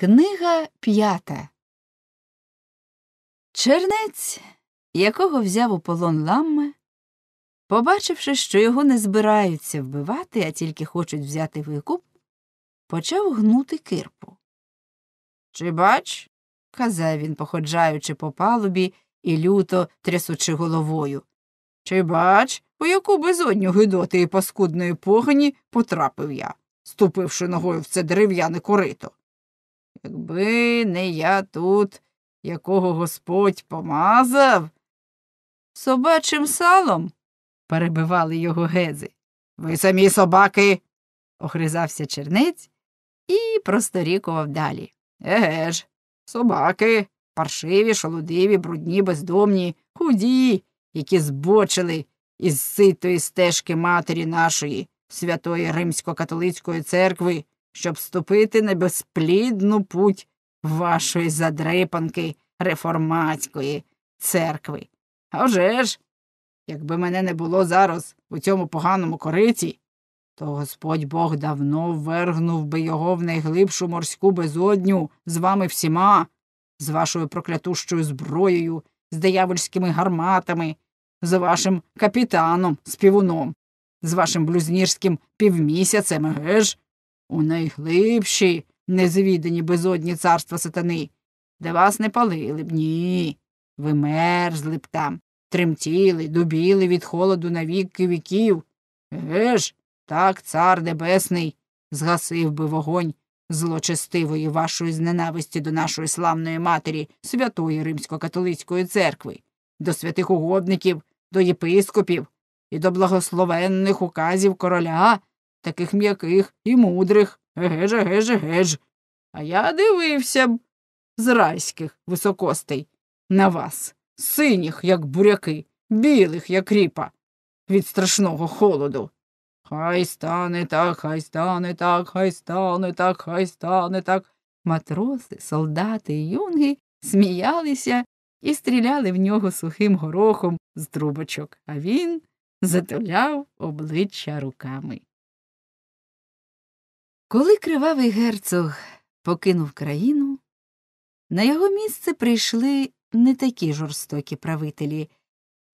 Книга п'ята. Чернець, якого взяв у полон ламме, побачивши, що його не збираються вбивати, а тільки хочуть взяти викуп, почав гнути кирпу. Чи бач? казав він, походжаючи по палубі і люто трясучи головою. Чи бач, у яку безодню гидоти і паскудної погані потрапив я, ступивши ногою в це дерев'яне корито. Якби не я тут, якого господь помазав. Собачим салом, перебивали його гези. Ви самі собаки, охризався чернець і просторікував далі. Еге ж, собаки, паршиві, шолодиві, брудні, бездомні, худі, які збочили із ситої стежки матері нашої, святої Римсько-католицької церкви щоб ступити на безплідну путь вашої задрипанки реформатської церкви. А вже ж, якби мене не було зараз у цьому поганому кориті, то господь Бог давно ввергнув би його в найглибшу морську безодню з вами всіма, з вашою проклятущою зброєю, з диявольськими гарматами, з вашим капітаном, співуном, з вашим блюзнірським півмісяцем, геж? у найглибші незвідані безодні царства сатани, де вас не палили б, ні. Ви мерзли б там, тремтіли, дубіли від холоду на віки віків. Еге ж, так цар небесний згасив би вогонь злочестивої вашої зненависті до нашої славної матері, святої римсько-католицької церкви, до святих угодників, до єпископів і до благословенних указів короля, таких м'яких і мудрих, геж, геж, геж. А я дивився б з райських високостей на вас, синіх, як буряки, білих, як ріпа, від страшного холоду. Хай стане так, хай стане так, хай стане так, хай стане так. Матроси, солдати і юнги сміялися і стріляли в нього сухим горохом з трубочок, а він затуляв обличчя руками. Коли кривавий герцог покинув країну, на його місце прийшли не такі жорстокі правителі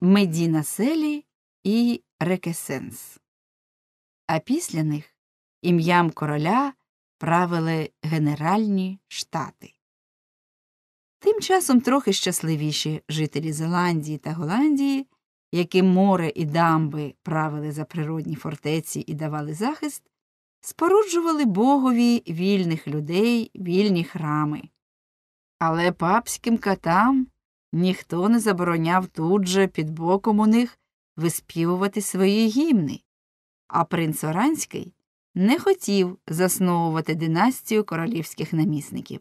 Медіна Селі і Рекесенс. А після них ім'ям короля правили Генеральні штати. Тим часом трохи щасливіші жителі Зеландії та Голландії, яким море і дамби правили за природні фортеці і давали захист споруджували богові вільних людей вільні храми. Але папським катам ніхто не забороняв тут же під боком у них виспівувати свої гімни, а принц Оранський не хотів засновувати династію королівських намісників.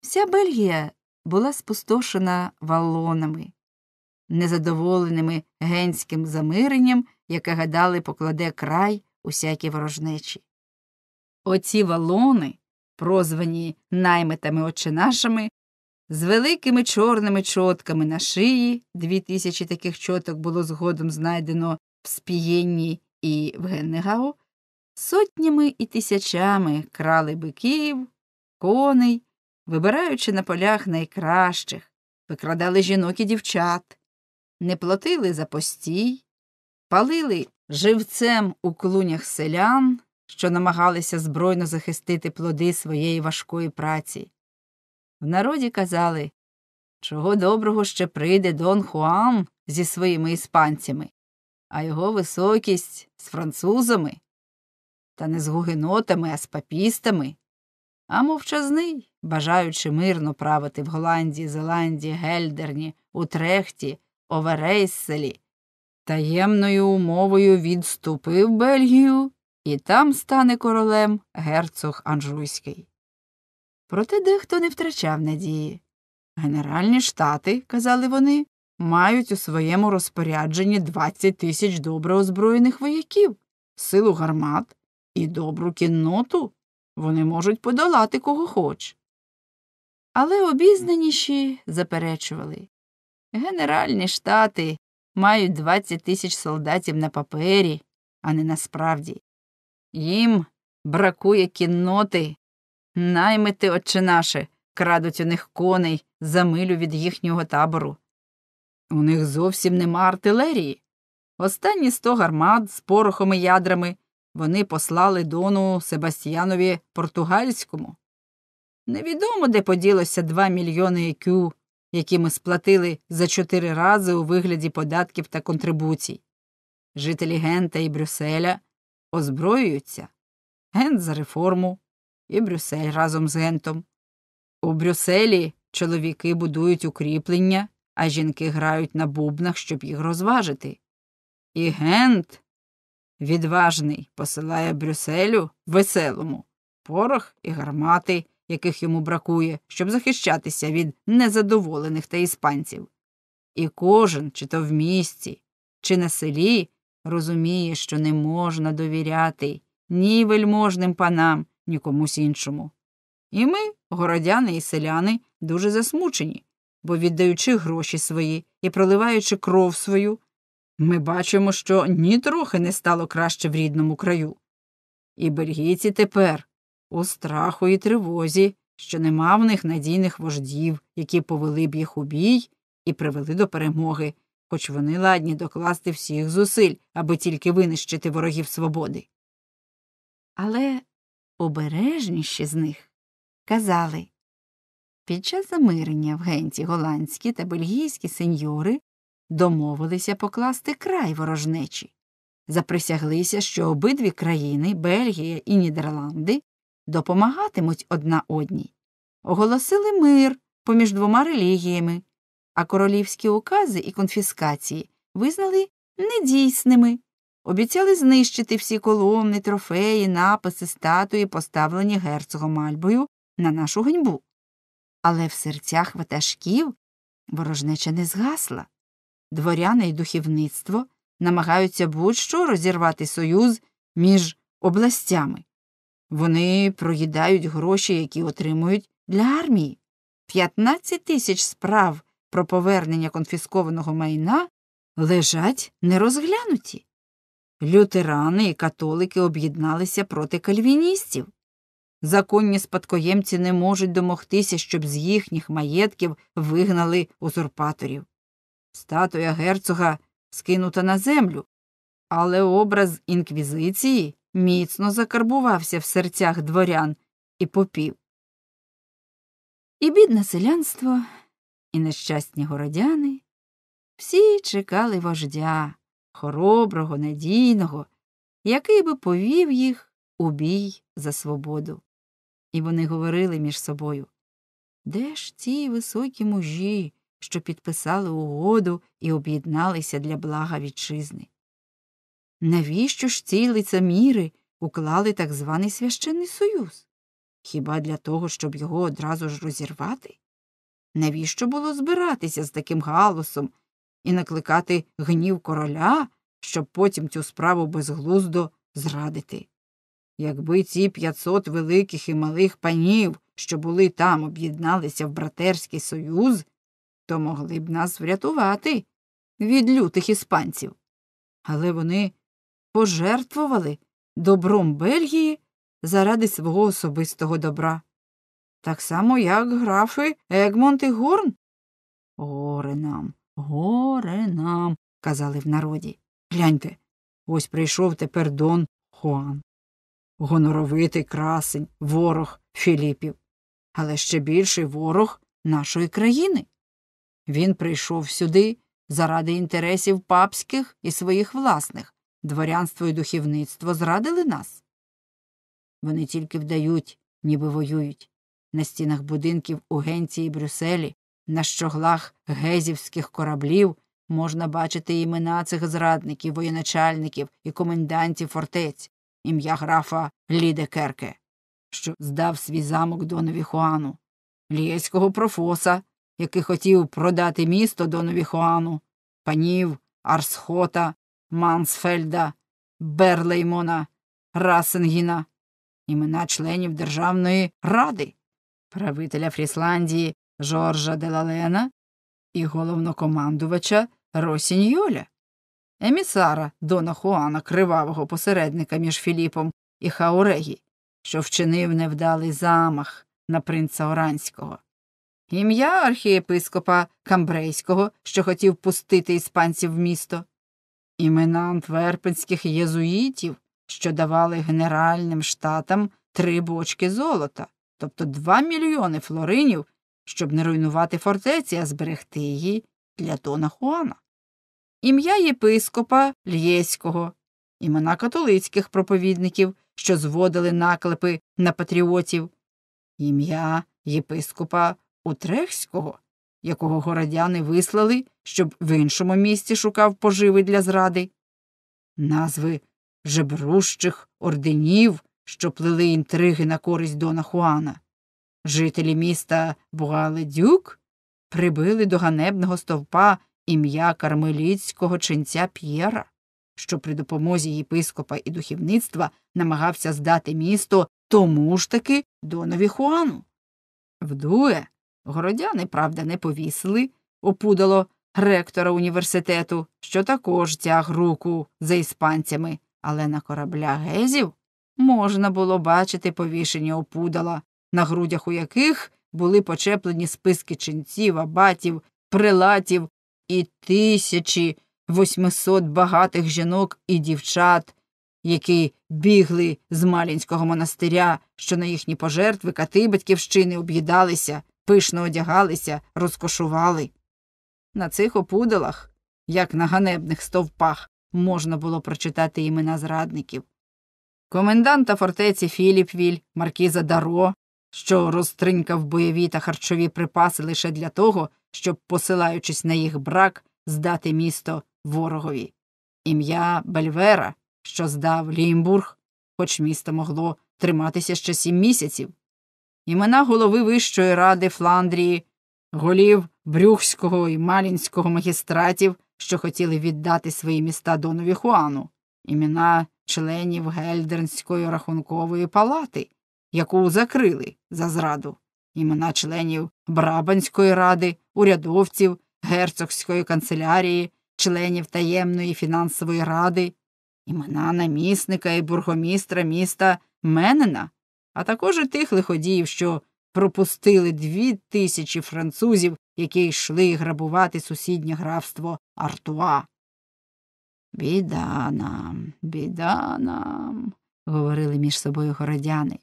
Вся Бельгія була спустошена валонами, незадоволеними генським замиренням, яке гадали покладе край усякі ворожнечі. Оці валони, прозвані наймитами Отчинашами, з великими чорними чотками на шиї, дві тисячі таких чоток було згодом знайдено в спієнні і в Геннегау, сотнями і тисячами крали биків, коней, вибираючи на полях найкращих, викрадали жінок і дівчат, не платили за постій, палили живцем у клунях селян, що намагалися збройно захистити плоди своєї важкої праці. В народі казали чого доброго ще прийде Дон Хуан зі своїми іспанцями, а його високість з французами, та не з гугенотами, а з папістами, а мовчазний, бажаючи мирно правити в Голландії, Зеландії, Гельдерні, Утрехті, Оверейсселі, таємною умовою відступив Бельгію, і там стане королем герцог Анжуйський. Проте дехто не втрачав надії. Генеральні штати, казали вони, мають у своєму розпорядженні 20 тисяч добре озброєних вояків, силу гармат і добру кінноту. Вони можуть подолати кого хоч. Але обізнаніші заперечували Генеральні штати мають 20 тисяч солдатів на папері, а не насправді. Їм бракує кінноти, наймити отче наше, крадуть у них коней за милю від їхнього табору. У них зовсім нема артилерії. Останні сто гармат з порохом і ядрами вони послали дону Себастьянові Португальському. Невідомо, де поділося два мільйони екю які ми сплатили за чотири рази у вигляді податків та контрибуцій. Жителі Гента і Брюсселя озброюються Гент за реформу і Брюссель разом з Гентом. У Брюсселі чоловіки будують укріплення, а жінки грають на бубнах, щоб їх розважити. І Гент відважний посилає Брюсселю веселому порох і гармати яких йому бракує, щоб захищатися від незадоволених та іспанців. І кожен, чи то в місті, чи на селі, розуміє, що не можна довіряти ні вельможним панам, ні комусь іншому. І ми, городяни і селяни, дуже засмучені, бо, віддаючи гроші свої і проливаючи кров свою, ми бачимо, що нітрохи не стало краще в рідному краю. І бельгійці тепер у страху і тривозі, що нема в них надійних вождів, які повели б їх у бій і привели до перемоги, хоч вони ладні докласти всіх зусиль, аби тільки винищити ворогів свободи. Але обережніші з них казали під час замирення в генті голландські та бельгійські сеньори домовилися покласти край ворожнечі. Заприсяглися, що обидві країни Бельгія і Нідерланди допомагатимуть одна одній. Оголосили мир поміж двома релігіями, а королівські укази і конфіскації визнали недійсними, обіцяли знищити всі колони, трофеї, написи, статуї, поставлені герцогом Альбою на нашу ганьбу. Але в серцях ватажків ворожнеча не згасла. Дворяни і духовництво намагаються будь-що розірвати союз між областями. Вони проїдають гроші, які отримують для армії. 15 тисяч справ про повернення конфіскованого майна лежать нерозглянуті. Лютерани і католики об'єдналися проти кальвіністів. Законні спадкоємці не можуть домогтися, щоб з їхніх маєтків вигнали узурпаторів. Статуя герцога скинута на землю, але образ інквізиції міцно закарбувався в серцях дворян і попів. І бідне селянство, і нещасні городяни всі чекали вождя, хороброго, надійного, який би повів їх у бій за свободу. І вони говорили між собою Де ж ці високі мужі, що підписали угоду і об'єдналися для блага вітчизни? Навіщо ж ці лицеміри уклали так званий священний союз? Хіба для того, щоб його одразу ж розірвати? Навіщо було збиратися з таким галосом і накликати гнів короля, щоб потім цю справу безглуздо зрадити? Якби ці п'ятсот великих і малих панів, що були там, об'єдналися в братерський союз, то могли б нас врятувати від лютих іспанців. Але вони пожертвували добром Бельгії заради свого особистого добра. Так само, як графи Егмонт і Горн. Горе нам, горе нам, казали в народі. Гляньте, ось прийшов тепер Дон Хуан. Гоноровитий красень, ворог Філіпів, але ще більший ворог нашої країни. Він прийшов сюди заради інтересів папських і своїх власних, Дворянство і духівництво зрадили нас. Вони тільки вдають, ніби воюють. На стінах будинків у Генці і Брюсселі, на щоглах гезівських кораблів можна бачити імена цих зрадників, воєначальників і комендантів фортець, ім'я графа Лідекерке, що здав свій замок донові Хуану, лієцького профоса, який хотів продати місто донові Хуану, панів Арсхота Мансфельда, Берлеймона, Расенгіна, імена членів Державної ради, правителя Фрісландії Жоржа Делалена і головнокомандувача Росіньйоля, емісара Дона Хуана кривавого посередника між Філіпом і Хаурегі, що вчинив невдалий замах на принца Оранського. Ім'я архієпископа Камбрейського, що хотів пустити іспанців в місто. Імена антверпенських єзуїтів, що давали Генеральним штатам три бочки золота, тобто два мільйони флоринів, щоб не руйнувати фортеці, а зберегти її для Дона Хуана, ім'я єпископа Лєського, імена католицьких проповідників, що зводили наклепи на патріотів, ім'я єпископа Утрехського, якого городяни вислали щоб в іншому місці шукав поживи для зради. Назви жебрущих орденів, що плели інтриги на користь Дона Хуана. Жителі міста Бугаледюк прибили до ганебного стовпа ім'я кармеліцького ченця П'єра, що при допомозі єпископа і духовництва намагався здати місто тому ж таки донові Хуану. Вдує, городяни, правда, не повісили, опудало ректора університету, що також тяг руку за іспанцями, але на корабля гезів можна було бачити повішені опудала, на грудях у яких були почеплені списки ченців, абатів, прилатів і тисячі восьмисот багатих жінок і дівчат. Які бігли з Малінського монастиря, що на їхні пожертви кати батьківщини об'їдалися, пишно одягалися, розкошували. На цих опудалах, як на ганебних стовпах, можна було прочитати імена зрадників. Коменданта фортеці Філіпвіль, маркіза Даро, що розтринькав бойові та харчові припаси лише для того, щоб, посилаючись на їх брак, здати місто ворогові. Ім'я Бельвера, що здав Лімбург, хоч місто могло триматися ще сім місяців. Імена голови Вищої ради Фландрії голів Брюхського і Малінського магістратів, що хотіли віддати свої міста донові Хуану, імена членів Гельдернської рахункової палати, яку закрили за зраду, імена членів Брабанської ради, урядовців, герцогської канцелярії, членів таємної фінансової ради, імена намісника і бургомістра міста Менена, а також і тих лиходіїв, що пропустили дві тисячі французів, які йшли грабувати сусіднє графство Артуа. Біда нам, біда нам, говорили між собою городяни.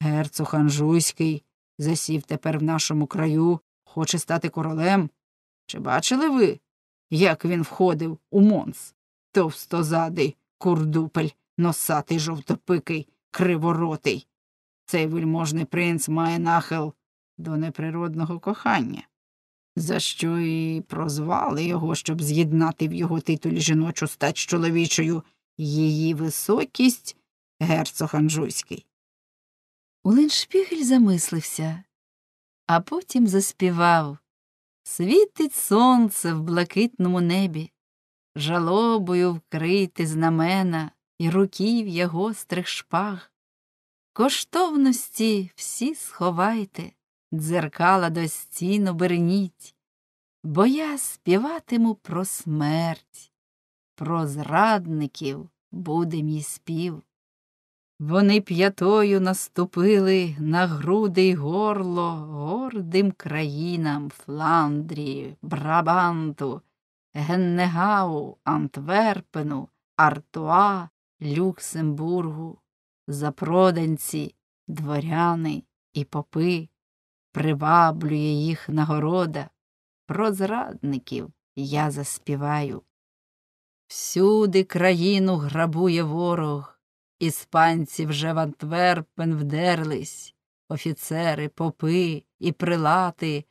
Герцог Анжуйський засів тепер в нашому краю, хоче стати королем. Чи бачили ви, як він входив у Монс? Товстозадий, курдупель, носатий жовтопикий, криворотий. Цей вельможний принц має нахил до неприродного кохання, за що і прозвали його, щоб з'єднати в його титулі жіночу стать чоловічою її високість герцог Анжуйський. Улиншпігель замислився, а потім заспівав Світить сонце в блакитному небі, жалобою вкрити знамена і руків'я гострих шпаг. Коштовності всі сховайте, дзеркала до стін оберніть, бо я співатиму про смерть, про зрадників буде мій спів. Вони п'ятою наступили на груди й горло гордим країнам Фландрії, Брабанту, Геннегау, Антверпену, Артуа, Люксембургу запроданці, дворяни і попи, приваблює їх нагорода, про зрадників я заспіваю. Всюди країну грабує ворог, іспанці вже в Антверпен вдерлись, офіцери, попи і прилати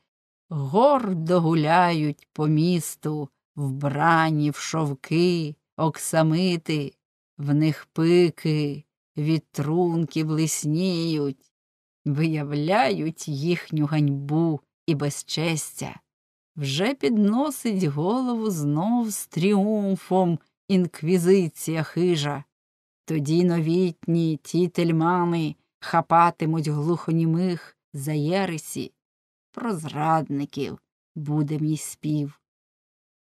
гордо гуляють по місту, вбрані в шовки, оксамити, в них пики, вітрунки блисніють, виявляють їхню ганьбу і безчестя, вже підносить голову знов з тріумфом інквізиція хижа. Тоді новітні ті тельмани хапатимуть глухонімих за Єресі. Про зрадників буде мій спів.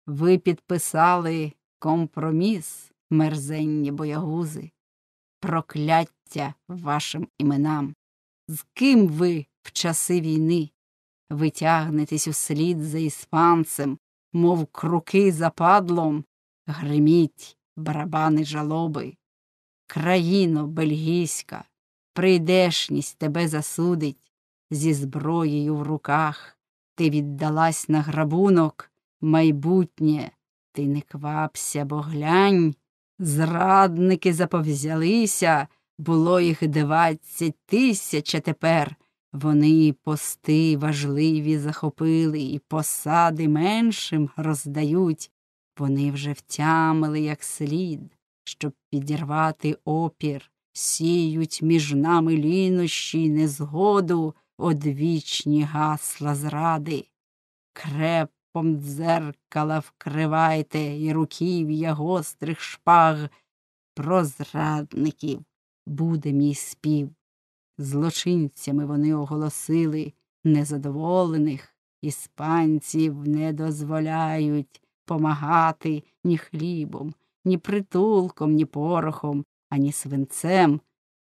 Ви підписали компроміс, мерзенні боягузи прокляття вашим іменам. З ким ви в часи війни? Ви тягнетесь услід за іспанцем, мов круки за падлом, гриміть барабани жалоби. Країно бельгійська, прийдешність тебе засудить, зі зброєю в руках ти віддалась на грабунок, майбутнє, ти не квапся, бо глянь. Зрадники заповзялися, було їх двадцять тисяч, а тепер. Вони пости важливі захопили і посади меншим роздають. Вони вже втямили як слід, щоб підірвати опір, сіють між нами лінощі й незгоду одвічні гасла зради. Креп Окропом дзеркала вкривайте і руків'я гострих шпаг, про зрадників буде мій спів. Злочинцями вони оголосили незадоволених, іспанців не дозволяють помагати ні хлібом, ні притулком, ні порохом, ані свинцем,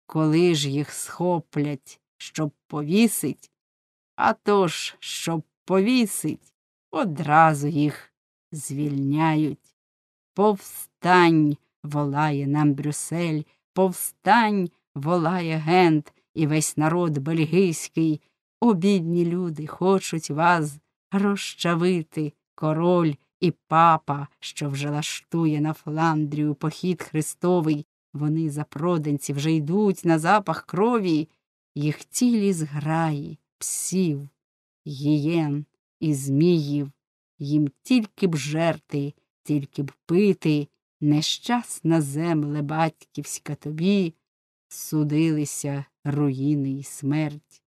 коли ж їх схоплять, щоб повісить, а тож, щоб повісить одразу їх звільняють. Повстань, волає нам Брюссель, повстань, волає Гент і весь народ бельгійський. Обідні люди хочуть вас розчавити, король і папа, що вже лаштує на Фландрію похід Христовий. Вони за запроданці вже йдуть на запах крові, їх тілі зграї, псів, гієн, і зміїв, їм тільки б жерти, тільки б пити, нещасна земле батьківська тобі, судилися руїни й смерть.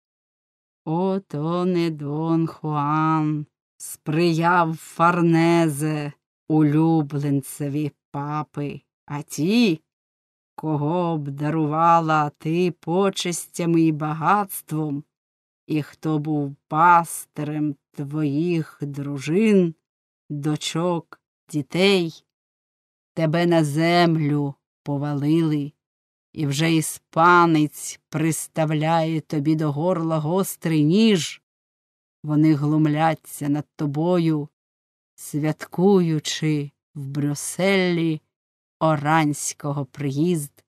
Ото не Дон Хуан сприяв фарнезе улюбленцеві папи, а ті, кого б дарувала ти почестями і багатством, і хто був пастирем твоїх дружин, дочок, дітей, тебе на землю повалили, і вже іспанець приставляє тобі до горла гострий ніж. Вони глумляться над тобою, святкуючи в Брюсселі оранського приїзд,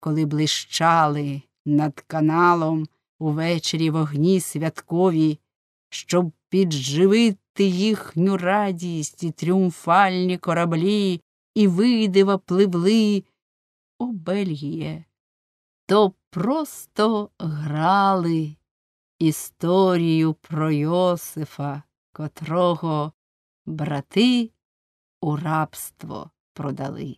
коли блищали над каналом увечері вогні святкові, щоб підживити їхню радість і тріумфальні кораблі, і видива пливли. О Бельгіє, то просто грали історію про Йосифа, котрого брати у рабство продали.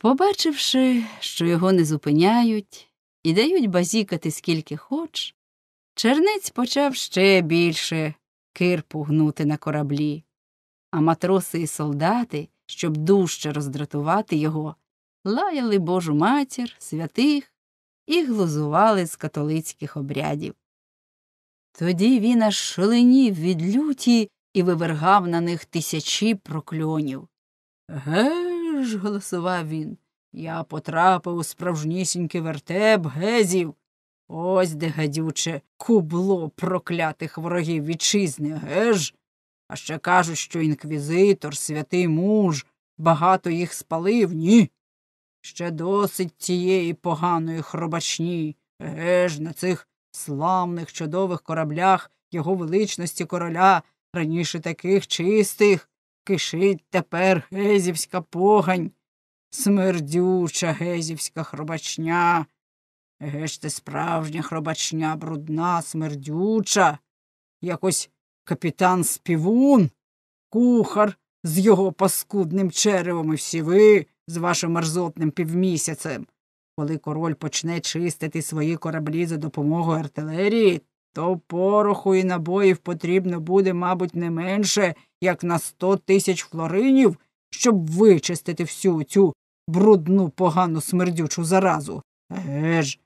Побачивши, що його не зупиняють і дають базікати скільки хоч, чернець почав ще більше кирпу гнути на кораблі, а матроси і солдати, щоб дужче роздратувати його, лаяли Божу матір, святих і глузували з католицьких обрядів. Тоді він аж шаленів від люті і вивергав на них тисячі прокльонів. Ге? Чуєш, голосував він. Я потрапив у справжнісінький вертеп гезів. Ось де гадюче кубло проклятих ворогів вітчизни, геж. А ще кажуть, що інквізитор, святий муж, багато їх спалив, ні. Ще досить цієї поганої хробачні, геж, на цих славних чудових кораблях його величності короля, раніше таких чистих, Кишить тепер гезівська погань, смердюча гезівська хробачня. Еге ж ти справжня хробачня, брудна, смердюча, якось капітан співун, кухар з його паскудним черевом і всі ви з вашим мерзотним півмісяцем. Коли король почне чистити свої кораблі за допомогою артилерії, то пороху і набоїв потрібно буде, мабуть, не менше як на сто тисяч флоринів, щоб вичистити всю цю брудну, погану смердючу заразу. Еге ж,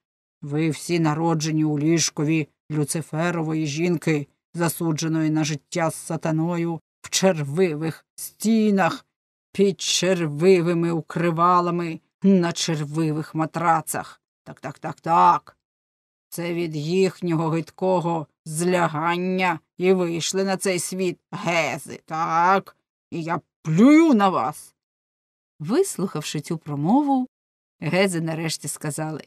ви всі народжені у ліжкові люциферової жінки, засудженої на життя з сатаною в червивих стінах, під червивими укривалами, на червивих матрацах. Так, так, так, так. Це від їхнього гидкого злягання і вийшли на цей світ гези, так? І я плюю на вас. Вислухавши цю промову, гези нарешті сказали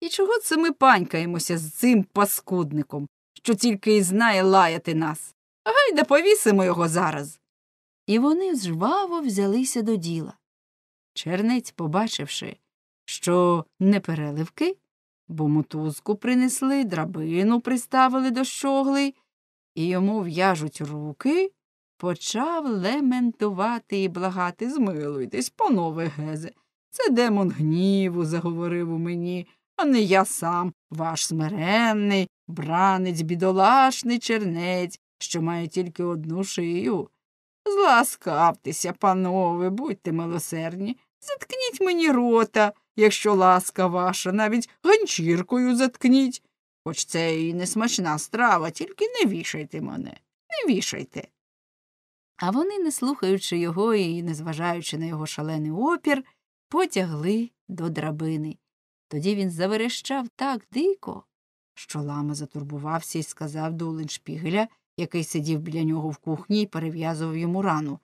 І чого це ми панькаємося з цим паскудником, що тільки й знає лаяти нас? Гайда повісимо його зараз. І вони жваво взялися до діла. Чернець, побачивши, що не переливки, бо мотузку принесли, драбину приставили до щогли, і йому в'яжуть руки, почав лементувати і благати, змилуйтесь, панове Гезе. Це демон гніву заговорив у мені, а не я сам, ваш смиренний, бранець, бідолашний чернець, що має тільки одну шию. Зласкавтеся, панове, будьте милосердні, заткніть мені рота, якщо ласка ваша, навіть ганчіркою заткніть. Хоч це і не смачна страва, тільки не вішайте мене, не вішайте. А вони, не слухаючи його і не зважаючи на його шалений опір, потягли до драбини. Тоді він заверещав так дико, що лама затурбувався і сказав до Оленшпігеля, який сидів біля нього в кухні і перев'язував йому рану.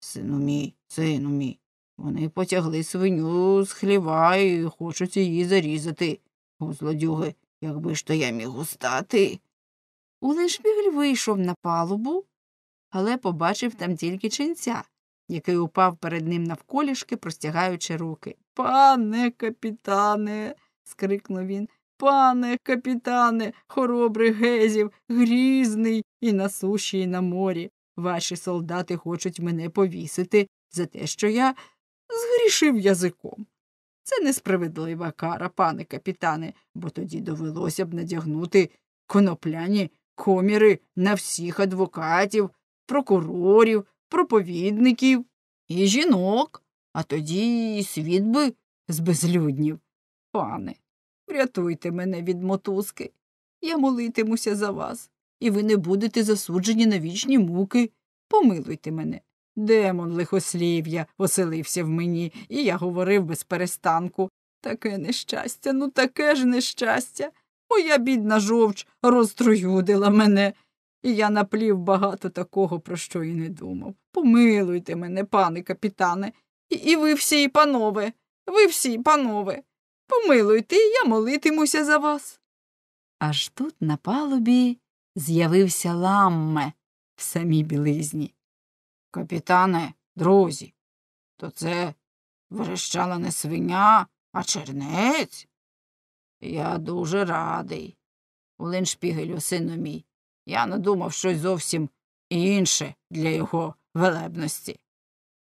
Сину мій, сину мій, вони потягли свиню з хліва і хочуть її зарізати. У злодюги, якби ж то я міг устати. Улешбігль вийшов на палубу, але побачив там тільки ченця, який упав перед ним навколішки, простягаючи руки. Пане капітане. скрикнув він. Пане капітане, хоробрий гезів, грізний і на суші, і на морі. Ваші солдати хочуть мене повісити за те, що я грішив язиком. Це несправедлива кара, пане капітане, бо тоді довелося б надягнути конопляні коміри на всіх адвокатів, прокурорів, проповідників і жінок, а тоді і світ би збезлюднів. Пане, врятуйте мене від мотузки. Я молитимуся за вас, і ви не будете засуджені на вічні муки. Помилуйте мене. Демон лихослів'я оселився в мені, і я говорив без перестанку. Таке нещастя, ну таке ж нещастя. Моя бідна жовч розтруюдила мене, і я наплів багато такого, про що й не думав. Помилуйте мене, пане капітане, і, і ви всі, панове, ви всі, панове, помилуйте, і я молитимуся за вас. Аж тут на палубі з'явився ламме в самій білизні. Капітане, друзі, то це верещала не свиня, а чернець? Я дуже радий. Улиншпігелю, сину мій, я надумав щось зовсім інше для його велебності.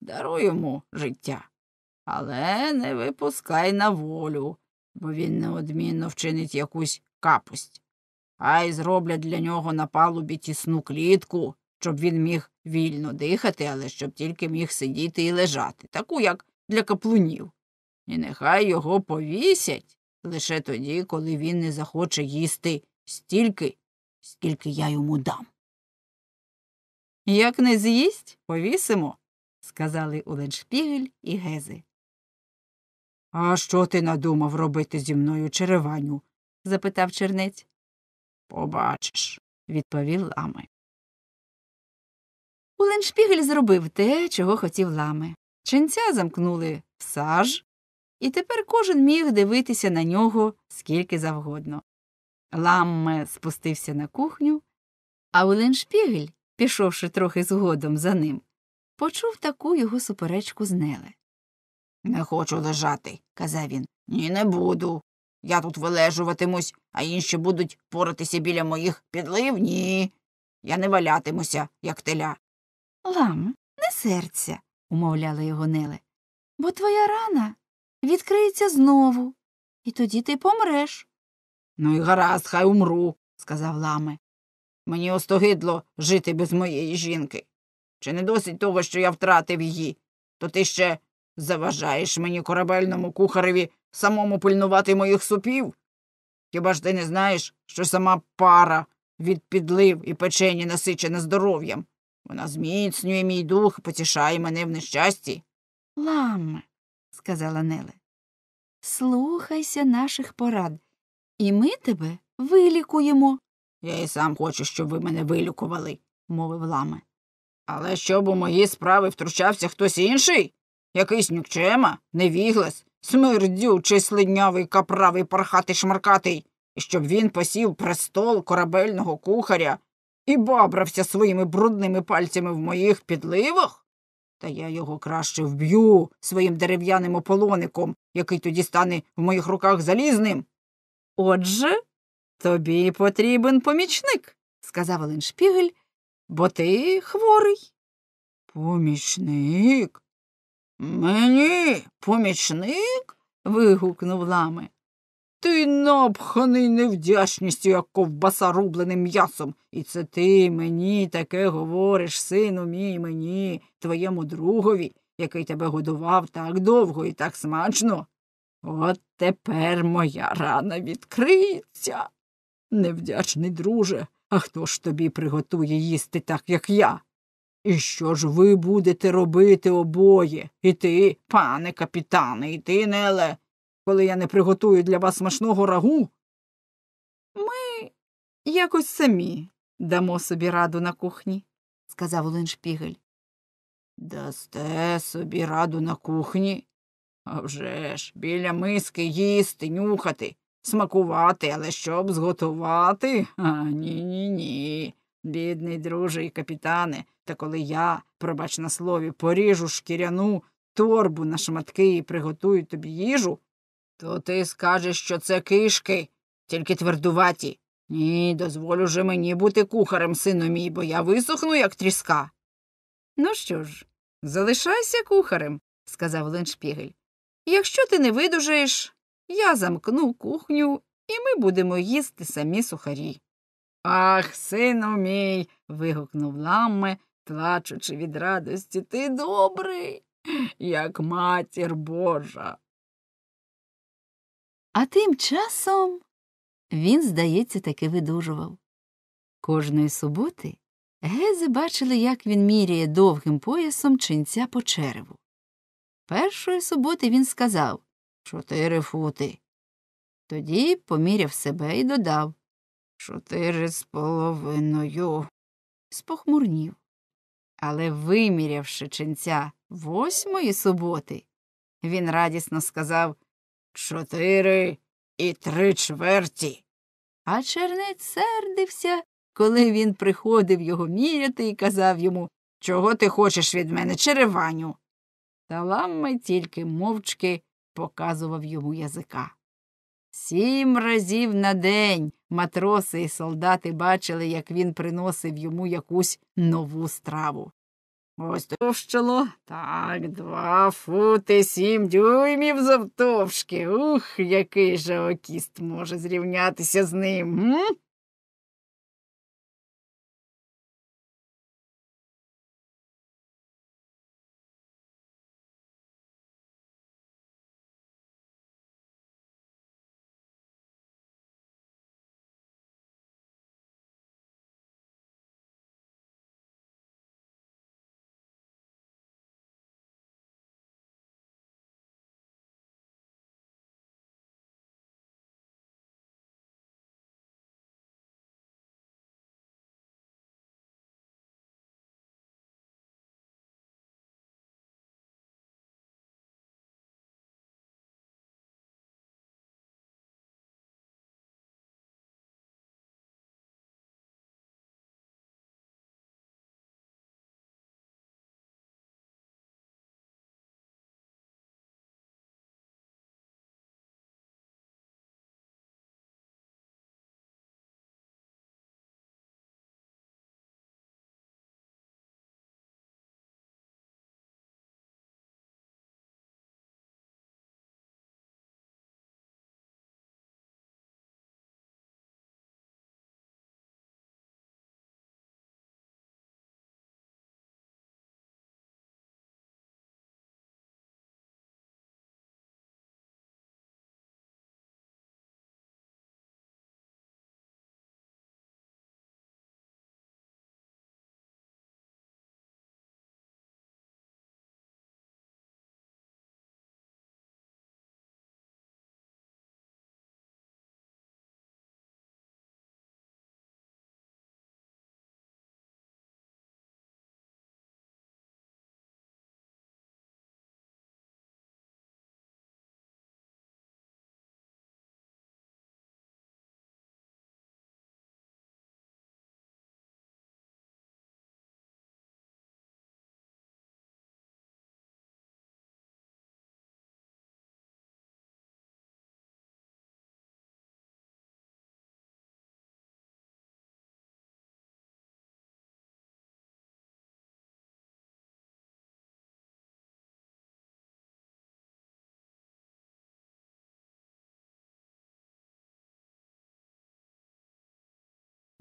Даруй йому життя, але не випускай на волю, бо він неодмінно вчинить якусь капусть. Хай зроблять для нього на палубі тісну клітку щоб він міг вільно дихати, але щоб тільки міг сидіти і лежати, таку, як для каплунів. І нехай його повісять лише тоді, коли він не захоче їсти стільки, скільки я йому дам. Як не з'їсть, повісимо, сказали Оленшпігель і Гези. А що ти надумав робити зі мною Череваню? запитав чернець. Побачиш, відповів лами. Оленшпігель зробив те, чого хотів лами. Ченця замкнули в саж, і тепер кожен міг дивитися на нього скільки завгодно. Ламме спустився на кухню, а Оленшпігель, пішовши трохи згодом за ним, почув таку його суперечку з Неле. Не хочу лежати, казав він. Ні, не буду. Я тут вилежуватимусь, а інші будуть поратися біля моїх підлив. Ні. Я не валятимуся, як теля. Лам, не серця, умовляла його Неле, бо твоя рана відкриється знову, і тоді ти помреш. Ну і гаразд, хай умру, сказав ламе. Мені остогидло жити без моєї жінки. Чи не досить того, що я втратив її, то ти ще заважаєш мені корабельному кухареві самому пильнувати моїх супів? Хіба ж ти не знаєш, що сама пара від підлив і печені насичена здоров'ям, вона зміцнює мій дух і потішає мене в нещасті. Ламе, сказала Неле, слухайся наших порад, і ми тебе вилікуємо. Я й сам хочу, щоб ви мене вилікували, мовив ламе. Але щоб у мої справи втручався хтось інший? Якийсь нікчема, невіглас, смердючий слинявий каправий пархатий шмаркатий, і щоб він посів престол корабельного кухаря і бабрався своїми брудними пальцями в моїх підливах, та я його краще вб'ю своїм дерев'яним ополоником, який тоді стане в моїх руках залізним. Отже, тобі потрібен помічник, сказав шпігель, бо ти хворий. Помічник? Мені помічник? вигукнув ламе. Ти напханий невдячністю, як ковбаса рубленим м'ясом. І це ти мені таке говориш, сину мій мені, твоєму другові, який тебе годував так довго і так смачно. От тепер моя рана відкриється. Невдячний, друже, а хто ж тобі приготує їсти так, як я? І що ж ви будете робити обоє? І ти, пане капітане, і ти, Неле, коли я не приготую для вас смачного рагу? Ми якось самі дамо собі раду на кухні, сказав шпігель. Дасте собі раду на кухні? А вже ж, біля миски їсти, нюхати, смакувати, але щоб зготувати? А ні ні ні. Бідний друже і капітане, та коли я, пробач на слові, поріжу шкіряну торбу на шматки і приготую тобі їжу, то ти скажеш, що це кишки, тільки твердуваті. Ні, дозволю же мені бути кухарем, сину мій, бо я висохну, як тріска. Ну що ж, залишайся кухарем, сказав Леншпігель. Якщо ти не видужаєш, я замкну кухню, і ми будемо їсти самі сухарі. Ах, сину мій. вигукнув Ламме, плачучи від радості. Ти добрий, як матір Божа. А тим часом він, здається, таки видужував. Кожної суботи гези бачили, як він міряє довгим поясом чинця по череву. Першої суботи він сказав чотири фути. Тоді поміряв себе і додав чотири з половиною. Спохмурнів. Але, вимірявши чинця восьмої суботи, він радісно сказав чотири і три чверті. А чернець сердився, коли він приходив його міряти і казав йому Чого ти хочеш від мене, череваню? Та ламми тільки мовчки показував йому язика. Сім разів на день матроси і солдати бачили, як він приносив йому якусь нову страву. Ось Востовщило так, два фути сім дюймів завтовшки. Ух, який же окіст може зрівнятися з ним. М?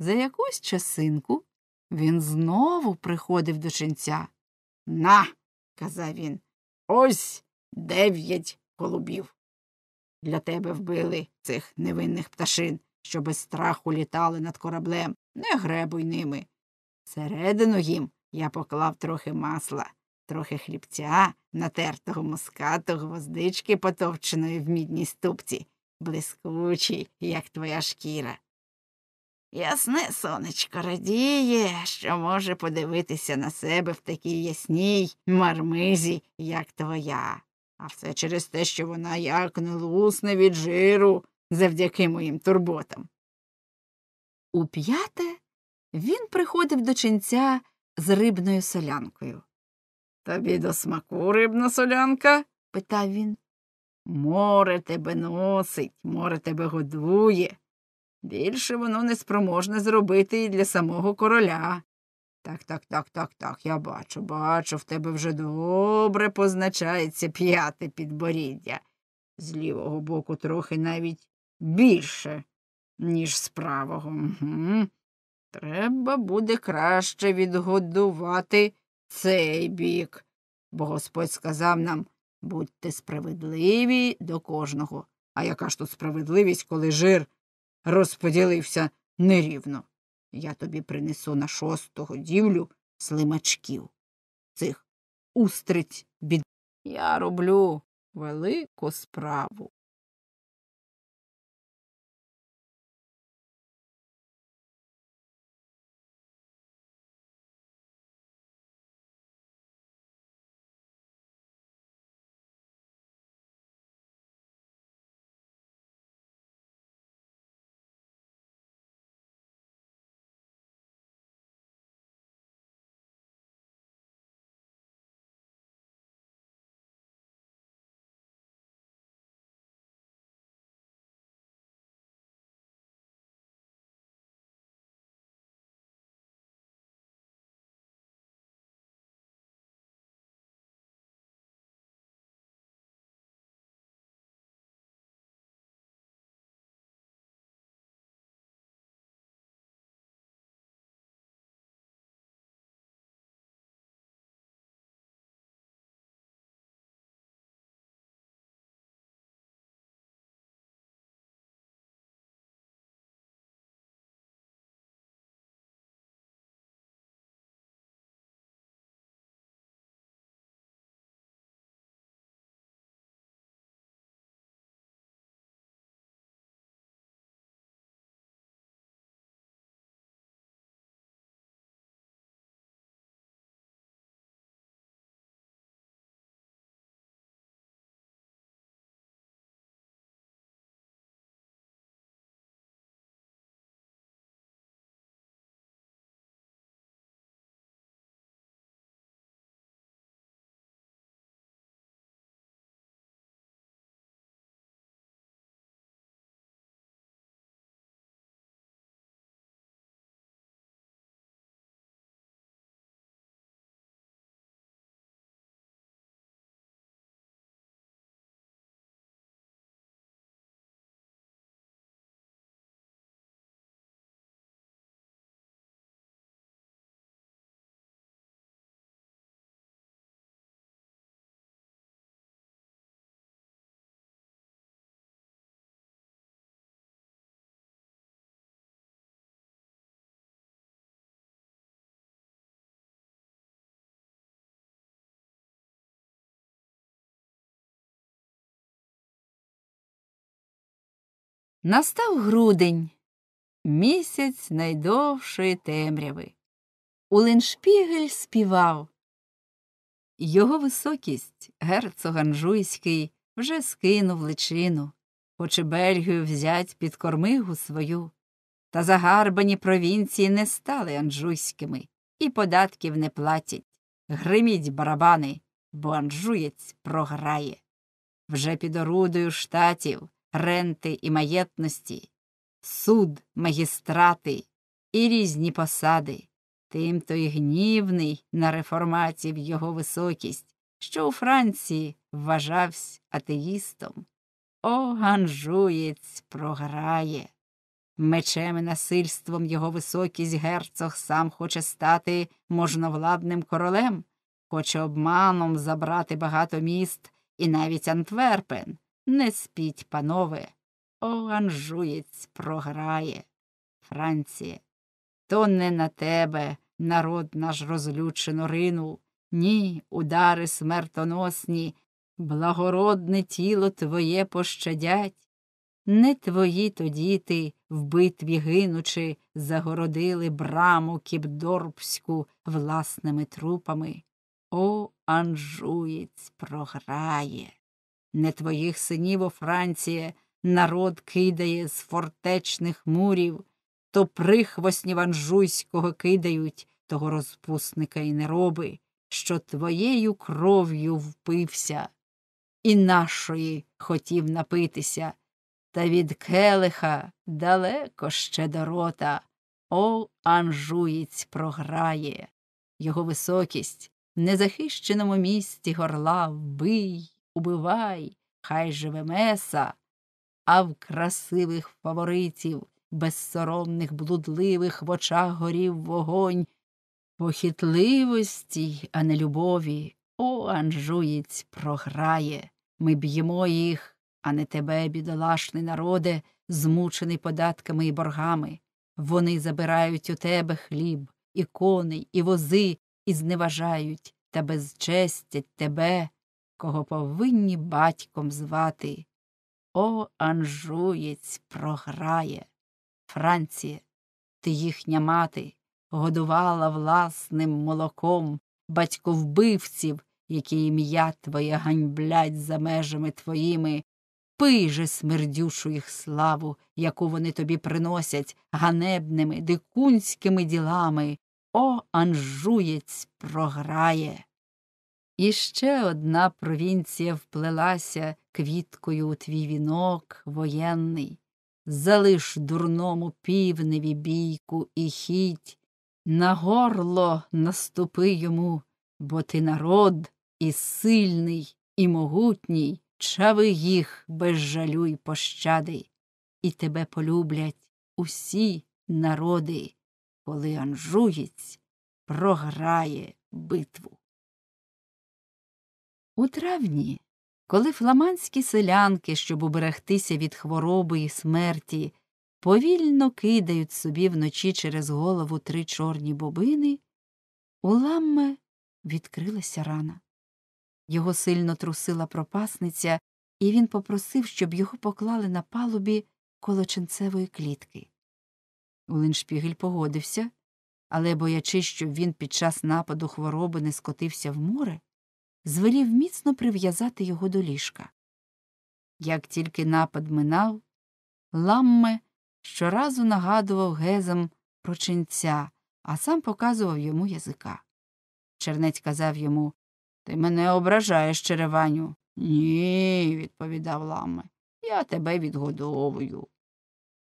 За якусь часинку він знову приходив до ченця. На, казав він, ось дев'ять голубів. Для тебе вбили цих невинних пташин, що без страху літали над кораблем. Не гребуй ними. Середину їм я поклав трохи масла, трохи хлібця, натертого мускату, гвоздички потовченої в мідній ступці, блискучий, як твоя шкіра. Ясне сонечко радіє, що може подивитися на себе в такій ясній мармизі, як твоя, а все через те, що вона як не лусне від жиру завдяки моїм турботам. У п'яте він приходив до ченця з рибною солянкою. Тобі до смаку рибна солянка? питав він. Море тебе носить, море тебе годує. Більше воно неспроможне зробити і для самого короля. Так, так, так, так, так, я бачу, бачу, в тебе вже добре позначається п'яте підборіддя. З лівого боку трохи навіть більше, ніж з правого. Угу. Треба буде краще відгодувати цей бік, бо господь сказав нам будьте справедливі до кожного. А яка ж тут справедливість, коли жир розподілився нерівно. Я тобі принесу на шосту годівлю слимачків, цих устриць бід. Я роблю велику справу. Настав грудень, місяць найдовшої темряви. Улиншпігель співав. Його високість, герцог Анжуйський, вже скинув личину, Хоче Бельгію взять під кормигу свою. Та загарбані провінції не стали анжуйськими і податків не платять. Гриміть барабани, бо анжуєць програє. Вже під орудою штатів ренти і маєтності, суд, магістрати і різні посади. Тим той гнівний на реформатів його високість, що у Франції вважався атеїстом. О, ганжуєць програє. Мечем і насильством його високість герцог сам хоче стати можновладним королем, хоче обманом забрати багато міст і навіть Антверпен, не спіть, панове, О, Анжуєць програє. Франція, то не на тебе народ наш розлючено ринув, ні, удари смертоносні, благородне тіло твоє пощадять. Не твої то діти в битві гинучи, загородили браму кібдорбську власними трупами. О, Анжуєць програє. Не твоїх синів, о Франція, народ кидає з фортечних мурів, то прихвостні ванжуйського кидають того розпусника і нероби, що твоєю кров'ю впився, і нашої хотів напитися, та від келиха далеко ще до рота, о, анжуєць програє, його високість в незахищеному місті горла вбий убивай, хай живе меса, а в красивих фаворитів, безсоромних, блудливих в очах горів вогонь, похитливості, а не любові. О, Анжуєць програє. Ми б'ємо їх, а не тебе, бідолашний народе, змучений податками і боргами. Вони забирають у тебе хліб, і коней, і вози, і зневажають та безчестять тебе кого повинні батьком звати. О, Анжуєць програє. Франція, ти їхня мати годувала власним молоком батьковбивців, які ім'я твоє ганьблять за межами твоїми. Пий же смердюшу їх славу, яку вони тобі приносять ганебними дикунськими ділами. О, Анжуєць програє. І ще одна провінція вплелася квіткою у твій вінок воєнний. Залиш дурному півневі бійку і хіть, на горло наступи йому, бо ти народ і сильний, і могутній, чави їх без жалю й пощади, і тебе полюблять усі народи, коли Анжуєць програє битву. У травні, коли фламандські селянки, щоб уберегтися від хвороби і смерті, повільно кидають собі вночі через голову три чорні бобини, у ламме відкрилася рана. Його сильно трусила пропасниця, і він попросив, щоб його поклали на палубі коло ченцевої клітки. Улиншпігель погодився, але, боячись, щоб він під час нападу хвороби не скотився в море, звелів міцно прив'язати його до ліжка. Як тільки напад минав, ламме щоразу нагадував гезам про ченця, а сам показував йому язика. Чернець казав йому Ти мене ображаєш, Череваню. Ні, відповідав ламме. я тебе відгодовую.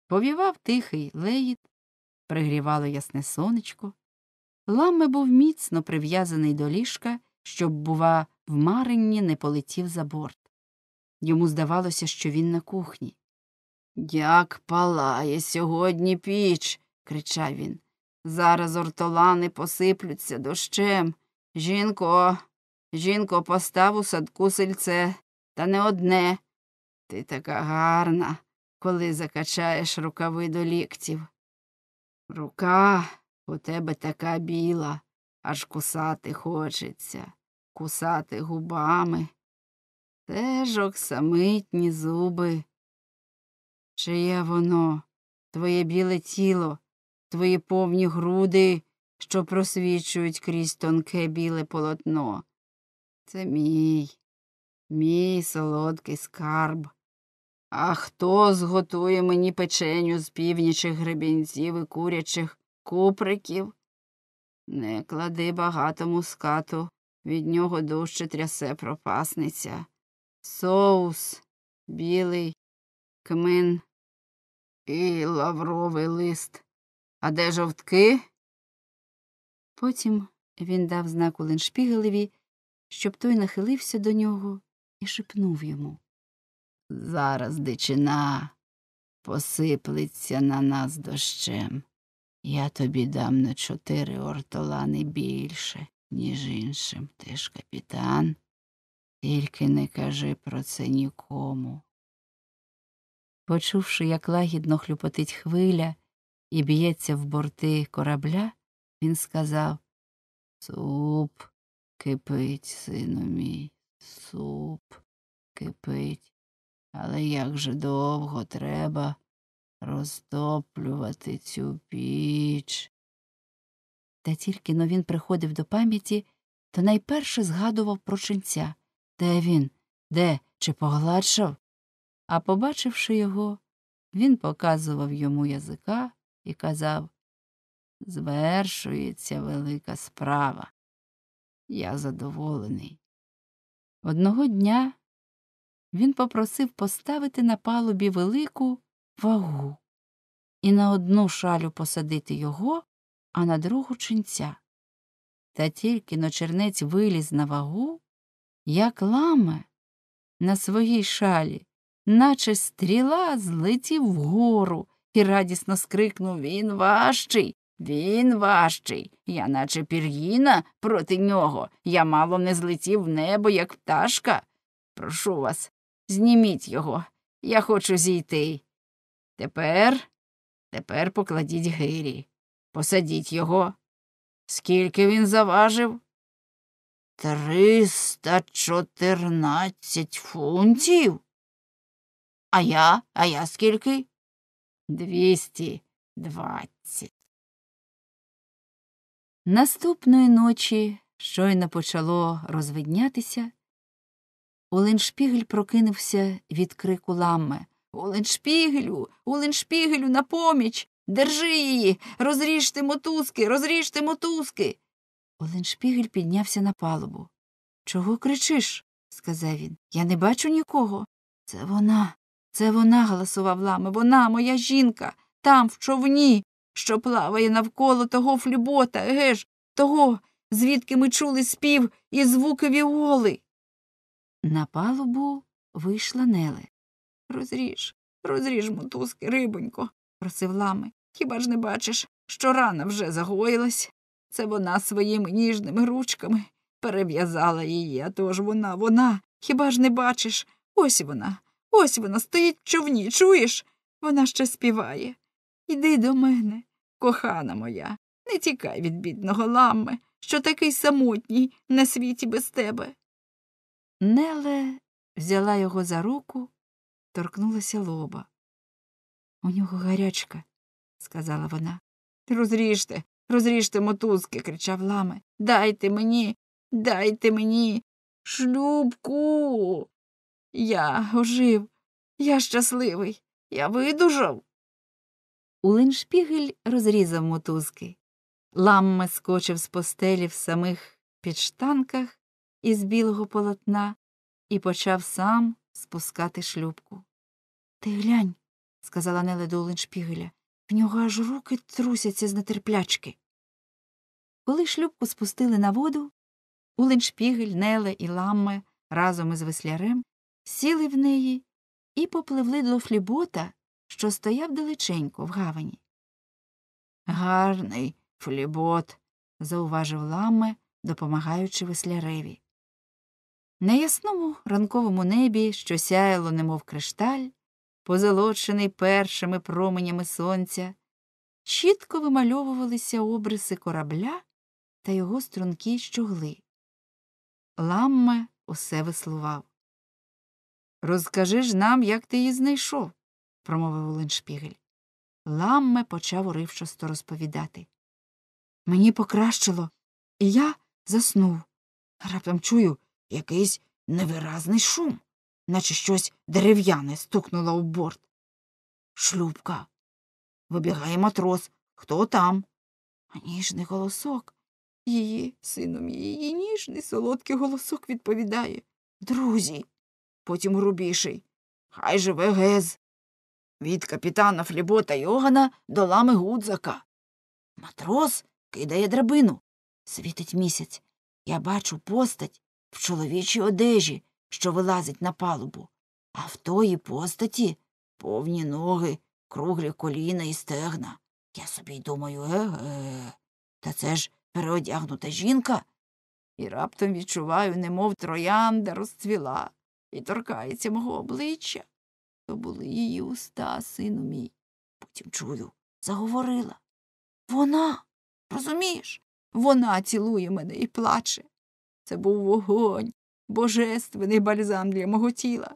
Повівав тихий леїд, пригрівало ясне сонечко. Ламме був міцно прив'язаний до ліжка щоб, бува, в маренні не полетів за борт. Йому здавалося, що він на кухні. Як палає сьогодні піч, кричав він. Зараз ортолани посиплються дощем. Жінко, жінко, постав у садку сельце, та не одне. Ти така гарна, коли закачаєш рукави до ліктів. Рука у тебе така біла, аж кусати хочеться кусати губами, теж оксамитні зуби. Чиє воно, твоє біле тіло, твої повні груди, що просвічують крізь тонке біле полотно. Це мій, мій солодкий скарб. А хто зготує мені печеню з північих гребінців і курячих куприків? Не клади багатому скату від нього дужче трясе пропасниця. Соус білий, кмин і лавровий лист. А де жовтки? Потім він дав знак Оленшпігелеві, щоб той нахилився до нього і шепнув йому. Зараз дичина посиплеться на нас дощем. Я тобі дам на чотири ортолани більше. Ніж іншим, ти ж капітан, тільки не кажи про це нікому. Почувши, як лагідно хлюпотить хвиля і б'ється в борти корабля, він сказав Суп кипить, сину мій, суп кипить, але як же довго треба розтоплювати цю піч? Та тільки но він приходив до пам'яті, то найперше згадував про ченця де він, де, чи погладшав. А побачивши його, він показував йому язика і казав Звершується велика справа. Я задоволений. Одного дня він попросив поставити на палубі велику вагу і на одну шалю посадити його, а на другу ченця. Та тільки но чернець виліз на вагу, як ламе на своїй шалі, наче стріла злетів вгору і радісно скрикнув Він важчий, він важчий. Я, наче пір'їна проти нього, я мало не злетів в небо, як пташка. Прошу вас, зніміть його, я хочу зійти. Тепер, тепер покладіть гирі. Посадіть його. Скільки він заважив? Триста чотирнадцять фунтів. А я, а я скільки? Двісті двадцять. Наступної ночі щойно почало розвиднятися. Уленшпігель прокинувся від крику лами Оленшпігелю, Оленшпігелю на поміч. Держи її, розріжте мотузки, розріжте мотузки. Оленшпігель піднявся на палубу. Чого кричиш? сказав він. Я не бачу нікого. Це вона, це вона, галасував лами. вона, моя жінка, там, в човні, що плаває навколо того флібота, еге ж, того, звідки ми чули спів і звуки віоли. На палубу вийшла Неле. Розріж, розріж мотузки, рибонько, просив лами. Хіба ж не бачиш, що рана вже загоїлась? Це вона своїми ніжними ручками перев'язала її, а то ж вона, вона. Хіба ж не бачиш? Ось вона, ось вона стоїть в човні, чуєш? Вона ще співає. Іди до мене, кохана моя, не тікай від бідного ламми, що такий самотній на світі без тебе. Неле взяла його за руку, торкнулася лоба. У нього гарячка, сказала вона. Розріжте, розріжте мотузки, кричав ламе. Дайте мені, дайте мені шлюбку. Я ожив, я щасливий, я видужав. Улиншпігель розрізав мотузки. Ламме скочив з постелі в самих підштанках із білого полотна і почав сам спускати шлюбку. Ти глянь, сказала Неле до Улиншпігеля. В нього аж руки трусяться з нетерплячки. Коли шлюпку спустили на воду, Улиншпігель, Неле і Ламме разом із веслярем сіли в неї і попливли до флібота, що стояв далеченько в гавані. Гарний флібот, зауважив Ламме, допомагаючи весляреві. На ясному ранковому небі, що сяяло, немов кришталь, позолочений першими променями сонця, чітко вимальовувалися обриси корабля та його струнки щогли. Ламме усе вислував. Розкажи ж нам, як ти її знайшов, промовив Оленшпігель. Ламме почав уривчасто розповідати. Мені покращило, і я заснув. Раптом чую якийсь невиразний шум наче щось дерев'яне стукнуло у борт. Шлюбка. Вибігає матрос. Хто там? Ніжний голосок. Її, сину мій, її ніжний солодкий голосок відповідає Друзі. Потім грубіший. Хай живе гез. Від капітана Флібота Йогана до лами гудзака. Матрос кидає драбину. Світить місяць. Я бачу постать в чоловічій одежі, що вилазить на палубу, а в тої постаті повні ноги, круглі коліна і стегна. Я собі й думаю, еге, та це ж переодягнута жінка. І раптом відчуваю, немов троянда розцвіла і торкається мого обличчя. То були її уста, сину мій. Потім чую, заговорила. Вона, розумієш, вона цілує мене і плаче. Це був вогонь, божественний бальзам для мого тіла.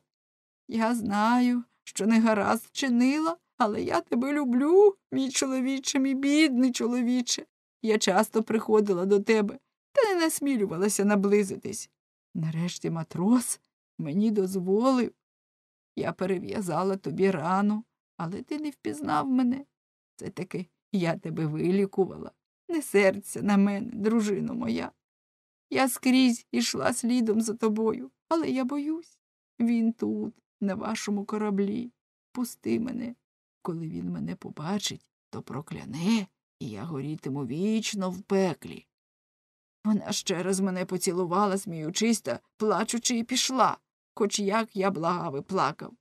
Я знаю, що не гаразд чинила, але я тебе люблю, мій чоловіче, мій бідний чоловіче. Я часто приходила до тебе, та не насмілювалася наблизитись. Нарешті матрос мені дозволив. Я перев'язала тобі рану, але ти не впізнав мене. Це таки я тебе вилікувала. Не серця на мене, дружино моя. Я скрізь ішла слідом за тобою, але я боюсь. Він тут, на вашому кораблі. Пусти мене. Коли він мене побачить, то прокляне, і я горітиму вічно в пеклі. Вона ще раз мене поцілувала, сміючись та плачучи, і пішла, хоч як я благав і плакав.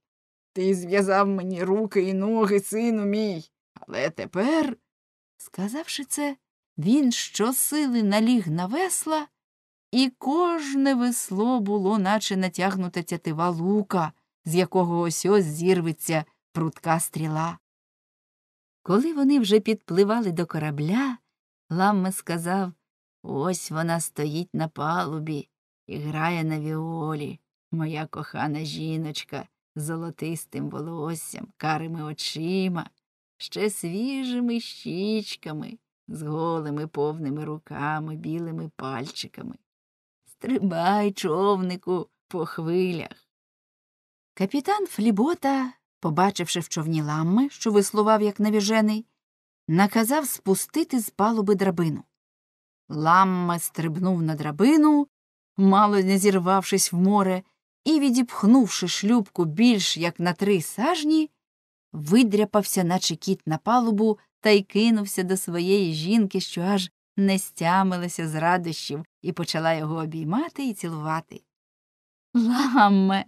Ти зв'язав мені руки і ноги, сину мій, але тепер. Сказавши це, він щосили наліг на весла і кожне весло було, наче натягнута тятива лука, з якого ось ось зірветься прутка стріла. Коли вони вже підпливали до корабля, Ламме сказав ось вона стоїть на палубі і грає на віолі, моя кохана жіночка з золотистим волоссям, карими очима, ще свіжими щічками, з голими повними руками, білими пальчиками. Стрибай, човнику, по хвилях. Капітан Флібота, побачивши в човні ламми, що вислував як навіжений, наказав спустити з палуби драбину. Ламма стрибнув на драбину, мало не зірвавшись в море, і, відіпхнувши шлюбку більш як на три сажні, видряпався, наче кіт на палубу, та й кинувся до своєї жінки, що аж не стямилася з радощів, і почала його обіймати і цілувати. Ламме,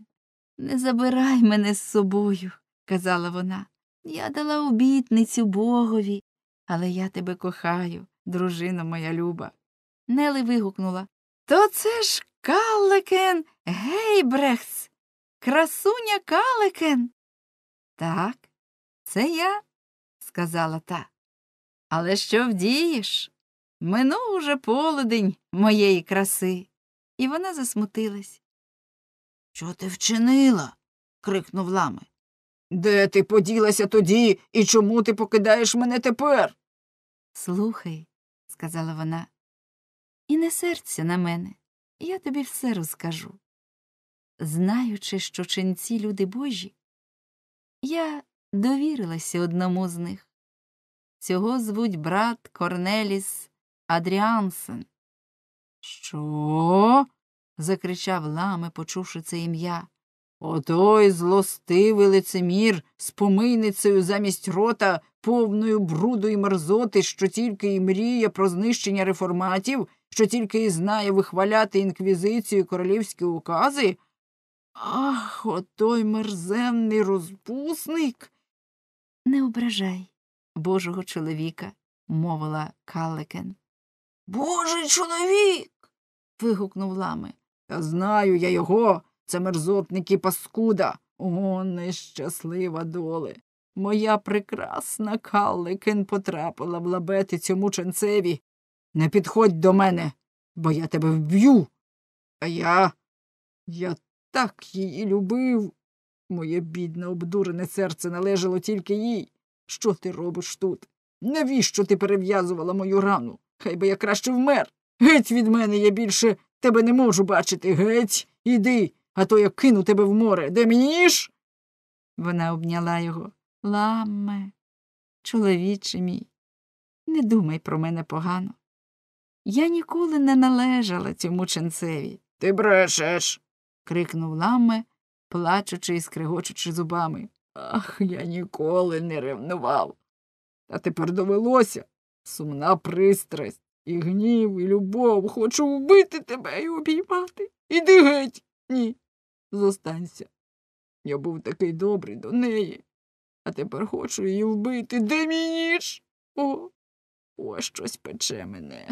не забирай мене з собою, казала вона. Я дала обітницю богові, але я тебе кохаю, дружина моя люба. Нели вигукнула То це ж Калекен Гейбрехс, красуня Калекен. Так, це я, сказала та. Але що вдієш? Минув уже полудень моєї краси. І вона засмутилась. Що ти вчинила? крикнув лами. Де ти поділася тоді і чому ти покидаєш мене тепер? Слухай, сказала вона, і не серця на мене, я тобі все розкажу. Знаючи, що ченці люди божі, я довірилася одному з них. Цього звуть брат Корнеліс Адріансен. Що? закричав ламе, почувши це ім'я. Отой злостивий лицемір з помийницею замість рота повною бруду й мерзоти, що тільки й мріє про знищення реформатів, що тільки й знає вихваляти інквізицію королівські укази. Ах, отой мерзенний розпусник. Не ображай божого чоловіка, мовила Калекен. Божий чоловік. вигукнув лами. Я знаю я його. Це мерзотник і паскуда. О, нещаслива доле. Моя прекрасна Калликин потрапила в лабети цьому ченцеві. Не підходь до мене, бо я тебе вб'ю. А я. Я так її любив. Моє бідне, обдурене серце належало тільки їй. Що ти робиш тут? Навіщо ти перев'язувала мою рану? Хай би я краще вмер. Геть від мене, я більше тебе не можу бачити. Геть, іди, а то я кину тебе в море. Де мій ніж? Вона обняла його. Ламме, чоловіче мій, не думай про мене погано. Я ніколи не належала цьому ченцеві. Ти брешеш. крикнув Ламме, плачучи і скригочучи зубами. Ах, я ніколи не ревнував. А тепер довелося сумна пристрасть, і гнів, і любов. Хочу вбити тебе і обіймати. Іди геть, ні. Зостанься. Я був такий добрий до неї, а тепер хочу її вбити. Де мій ніж? О, о, щось пече мене.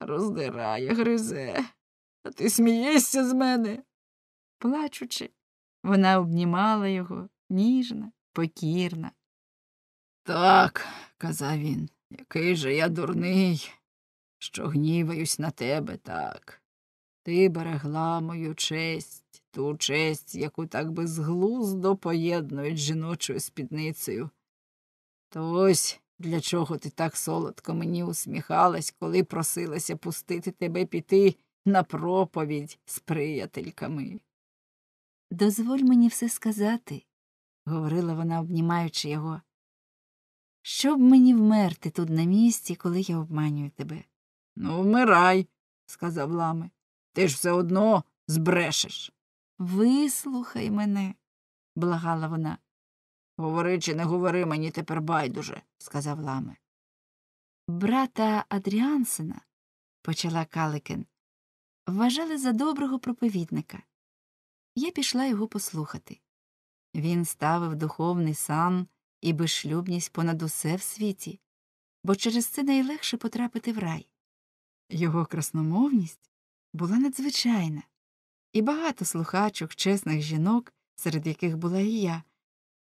Роздирає, гризе, а ти смієшся з мене. Плачучи, вона обнімала його ніжна, покірна. Так, казав він, який же я дурний, що гніваюсь на тебе так. Ти берегла мою честь, ту честь, яку так безглуздо поєднують з жіночою спідницею. То ось для чого ти так солодко мені усміхалась, коли просилася пустити тебе піти на проповідь з приятельками. Дозволь мені все сказати, говорила вона, обнімаючи його. Щоб мені вмерти тут на місці, коли я обманюю тебе? Ну, вмирай, сказав лами. Ти ж все одно збрешеш. Вислухай мене, благала вона. Говори чи не говори мені тепер байдуже, сказав лами. Брата Адріансена, почала Каликен, вважали за доброго проповідника. Я пішла його послухати. Він ставив духовний сан і безшлюбність понад усе в світі, бо через це найлегше потрапити в рай. Його красномовність була надзвичайна, і багато слухачок, чесних жінок, серед яких була і я,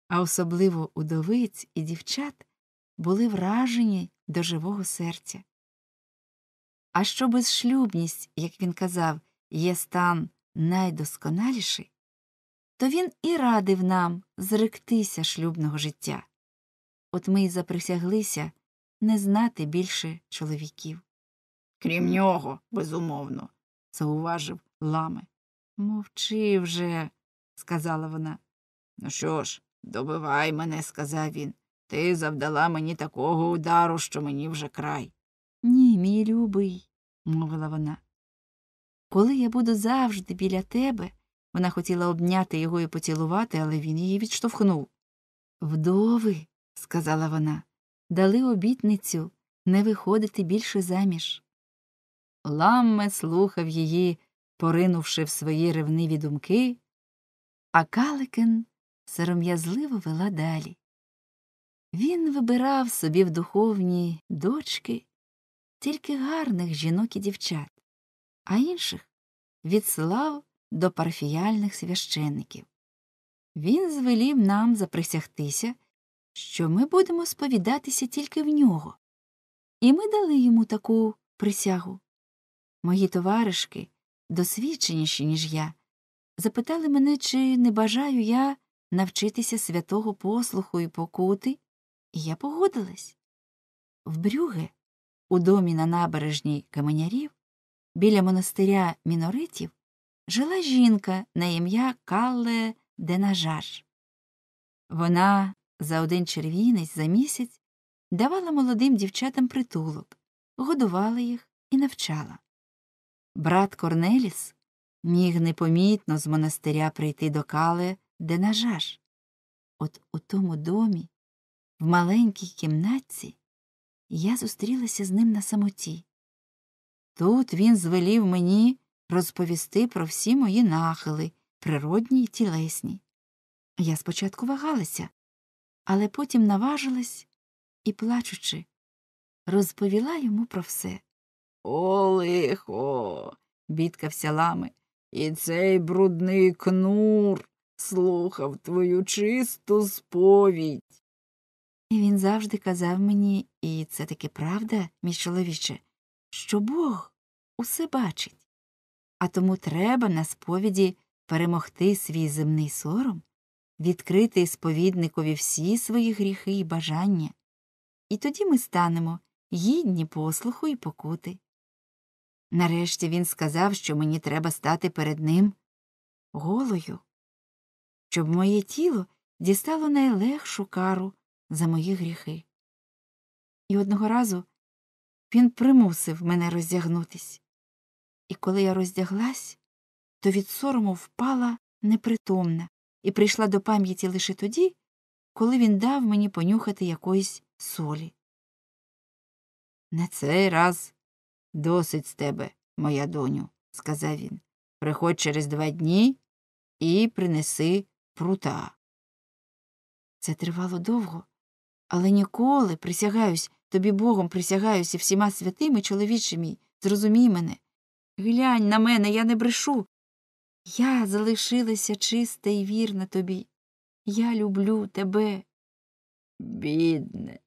а особливо удовиць і дівчат, були вражені до живого серця. А що безшлюбність, як він казав, є стан найдосконаліший, то він і радив нам зректися шлюбного життя. От ми й заприсяглися не знати більше чоловіків. Крім нього, безумовно, зауважив ламе. Мовчи вже, сказала вона. Ну що ж, добивай мене, сказав він. Ти завдала мені такого удару, що мені вже край. Ні, мій любий, мовила вона. Коли я буду завжди біля тебе, вона хотіла обняти його і поцілувати, але він її відштовхнув. Вдови, сказала вона, дали обітницю не виходити більше заміж. Ламме слухав її, поринувши в свої ревниві думки, а Каликен сором'язливо вела далі. Він вибирав собі в духовні дочки тільки гарних жінок і дівчат, а інших відслав до парафіяльних священників. Він звелів нам заприсягтися, що ми будемо сповідатися тільки в нього. І ми дали йому таку присягу. Мої товаришки, досвідченіші, ніж я, запитали мене, чи не бажаю я навчитися святого послуху і покути, і я погодилась. В Брюге, у домі на набережній Каменярів, біля монастиря міноритів, жила жінка на ім'я Калле Денажар. Вона за один червінець за місяць давала молодим дівчатам притулок, годувала їх і навчала. Брат Корнеліс міг непомітно з монастиря прийти до Кале Денажар. От у тому домі, в маленькій кімнатці, я зустрілася з ним на самоті. Тут він звелів мені розповісти про всі мої нахили, природні й тілесні. Я спочатку вагалася, але потім наважилась і, плачучи, розповіла йому про все. О, лихо. бідкався лами. І цей брудний кнур слухав твою чисту сповідь. І він завжди казав мені, і це таки правда, мій чоловіче, що Бог усе бачить а тому треба на сповіді перемогти свій земний сором, відкрити сповідникові всі свої гріхи і бажання, і тоді ми станемо гідні послуху і покути. Нарешті він сказав, що мені треба стати перед ним голою, щоб моє тіло дістало найлегшу кару за мої гріхи. І одного разу він примусив мене роздягнутись. І коли я роздяглась, то від сорому впала непритомна і прийшла до пам'яті лише тоді, коли він дав мені понюхати якоїсь солі. На цей раз досить з тебе, моя доню, сказав він. Приходь через два дні і принеси прута. Це тривало довго, але ніколи присягаюсь, тобі богом присягаюсь і всіма святими чоловіче мій, зрозумій мене. Глянь на мене, я не брешу. Я залишилася чиста і вірна тобі. Я люблю тебе. Бідне,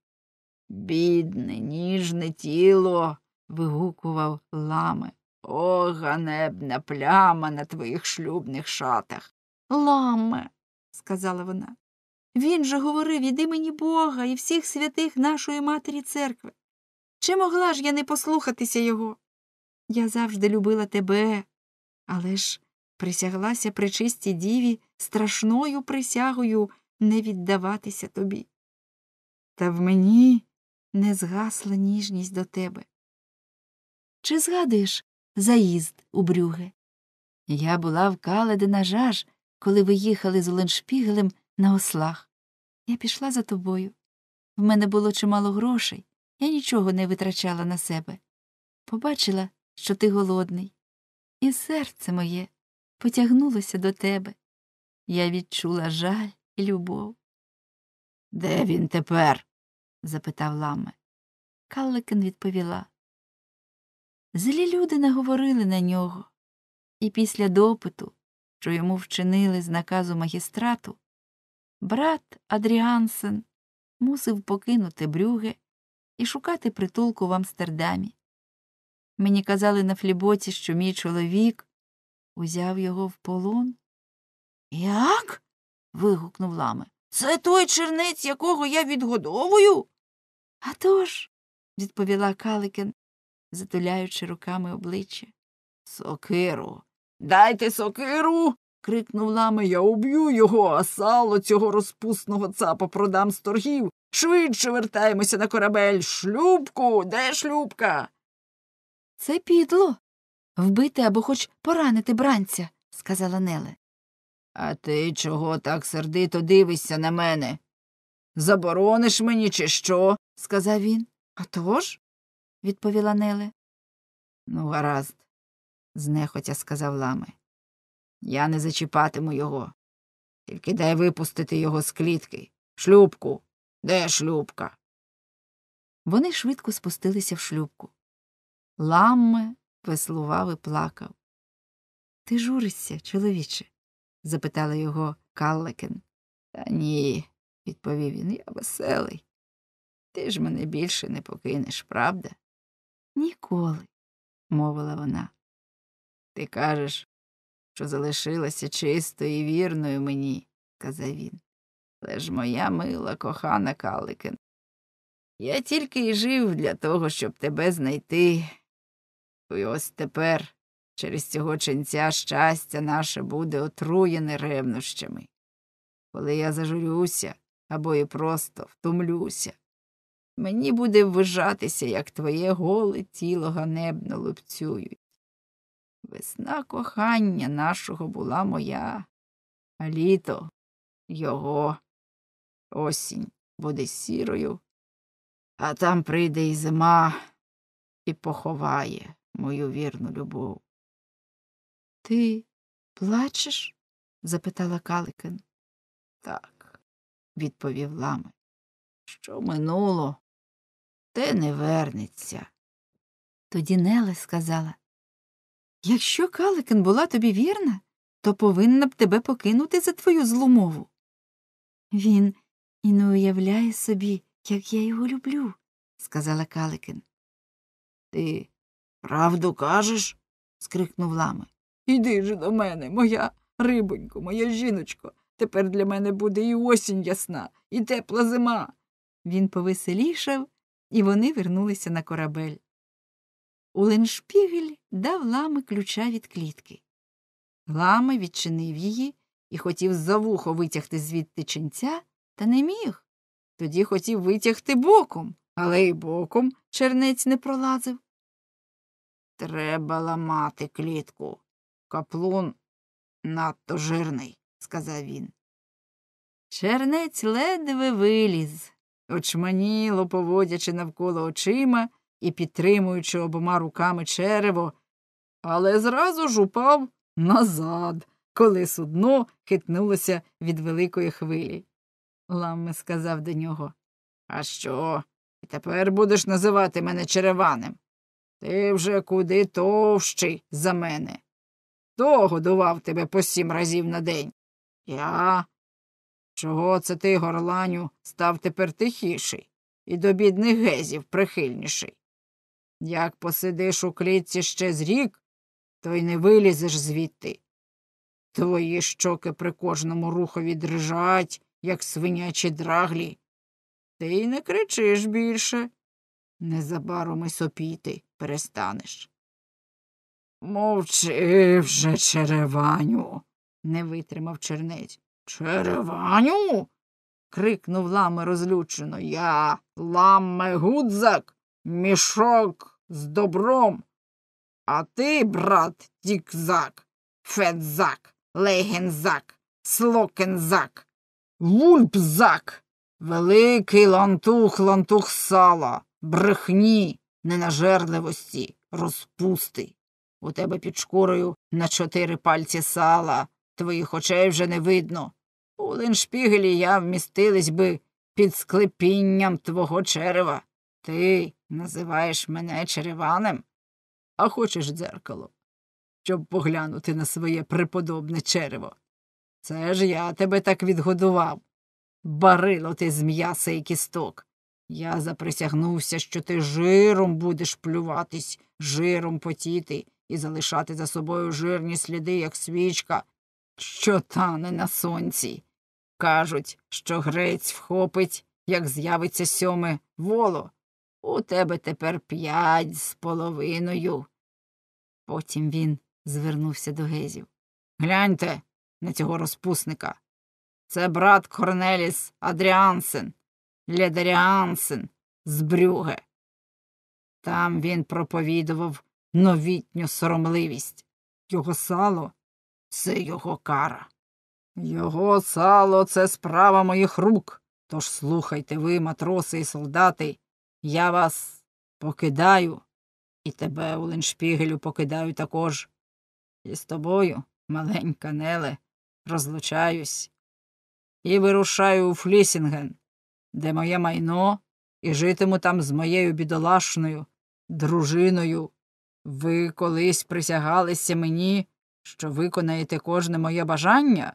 бідне, ніжне тіло. вигукував ламе. О, ганебна пляма на твоїх шлюбних шатах. Ламе, сказала вона. Він же говорив від імені Бога і всіх святих нашої матері церкви. Чи могла ж я не послухатися його? Я завжди любила тебе, але ж присяглася при чистій діві страшною присягою не віддаватися тобі. Та в мені не згасла ніжність до тебе. Чи згадуєш заїзд у Брюге? Я була в Каледи на жаж, коли ви їхали з Оленшпігелем на ослах. Я пішла за тобою. В мене було чимало грошей, я нічого не витрачала на себе. Побачила, що ти голодний, і серце моє потягнулося до тебе. Я відчула жаль і любов. Де він тепер? запитав ламе. Калликен відповіла. Злі люди наговорили на нього, і після допиту, що йому вчинили з наказу магістрату, брат Адріансен мусив покинути брюге і шукати притулку в Амстердамі. Мені казали на фліботі, що мій чоловік узяв його в полон. Як? вигукнув ламе. Це той чернець, якого я відгодовую? «А тож!» – відповіла Каликен, затуляючи руками обличчя. Сокиру, дайте сокиру. крикнув лами. Я уб'ю його, а сало цього розпусного цапа продам з торгів. Швидше вертаємося на корабель. Шлюбку, де шлюбка? Це підло. Вбити або хоч поранити бранця, сказала Неле. А ти чого так сердито дивишся на мене? Заборониш мені, чи що? сказав він. «А тож?» – відповіла Неле. Ну, гаразд, знехотя сказав лами. Я не зачіпатиму його. Тільки дай випустити його з клітки. Шлюбку. Де шлюбка? Вони швидко спустилися в шлюбку. Ламме веслував і плакав. Ти журишся, чоловіче? запитала його Каллекен. Та ні, відповів він, я веселий. Ти ж мене більше не покинеш, правда? Ніколи, мовила вона. Ти кажеш, що залишилася чистою і вірною мені, казав він. Але ж моя мила кохана Каликен. Я тільки й жив для того, щоб тебе знайти. І ось тепер через цього ченця щастя наше буде отруєне ревнощами. Коли я зажурюся або і просто втомлюся, мені буде ввижатися, як твоє голе тіло ганебно лупцюють. Весна кохання нашого була моя, а літо його осінь буде сірою, а там прийде і зима і поховає мою вірну любов. Ти плачеш? запитала Каликин. Так, відповів Лами. Що минуло, те не вернеться. Тоді Неле сказала Якщо Каликин була тобі вірна, то повинна б тебе покинути за твою злу мову. Він і не уявляє собі, як я його люблю, сказала Каликин. Ти Правду кажеш? скрикнув лами. Іди же до мене, моя рибонько, моя жіночко. Тепер для мене буде і осінь ясна, і тепла зима. Він повеселішав, і вони вернулися на корабель. У Уленшпігель дав лами ключа від клітки. Лами відчинив її і хотів за вухо витягти звідти ченця, та не міг. Тоді хотів витягти боком, але й боком чернець не пролазив. Треба ламати клітку. Каплун надто жирний, сказав він. Чернець ледве виліз, очманіло поводячи навколо очима і підтримуючи обома руками черево, але зразу ж упав назад, коли судно хитнулося від великої хвилі. Ламме сказав до нього. А що? І тепер будеш називати мене череваним? Ти вже куди товщий за мене. Хто годував тебе по сім разів на день? Я. Чого це ти, горланю, став тепер тихіший і до бідних гезів прихильніший? Як посидиш у клітці ще з рік, то й не вилізеш звідти. Твої щоки при кожному рухові дрижать, як свинячі драглі. Ти й не кричиш більше. Незабаром і сопіти перестанеш. Мовчи вже, Череваню, не витримав чернець. Череваню. крикнув ламе розлючено. Я ламе гудзак, мішок з добром. А ти, брат, тікзак, Фетзак. легензак, слокензак, вульпзак, великий лантух лантух сала, брехні, ненажерливості, розпусти. У тебе під шкурою на чотири пальці сала, твоїх очей вже не видно. У линшпігелі я вмістились би під склепінням твого черева. Ти називаєш мене череванем, а хочеш дзеркало, щоб поглянути на своє преподобне черево. Це ж я тебе так відгодував. Барило ти з м'яса і кісток. Я заприсягнувся, що ти жиром будеш плюватись, жиром потіти і залишати за собою жирні сліди, як свічка, що тане на сонці. Кажуть, що грець вхопить, як з'явиться сьоме воло. У тебе тепер п'ять з половиною. Потім він звернувся до гезів. Гляньте на цього розпусника. Це брат Корнеліс Адріансен. Ледаріансен з Брюге. Там він проповідував новітню соромливість. Його сало це його кара. Його сало це справа моїх рук. Тож слухайте ви, матроси і солдати, я вас покидаю і тебе, Оленшпігелю, покидаю також. І з тобою, маленька Неле, розлучаюсь і вирушаю у Флісінген де моє майно, і житиму там з моєю бідолашною дружиною. Ви колись присягалися мені, що виконаєте кожне моє бажання?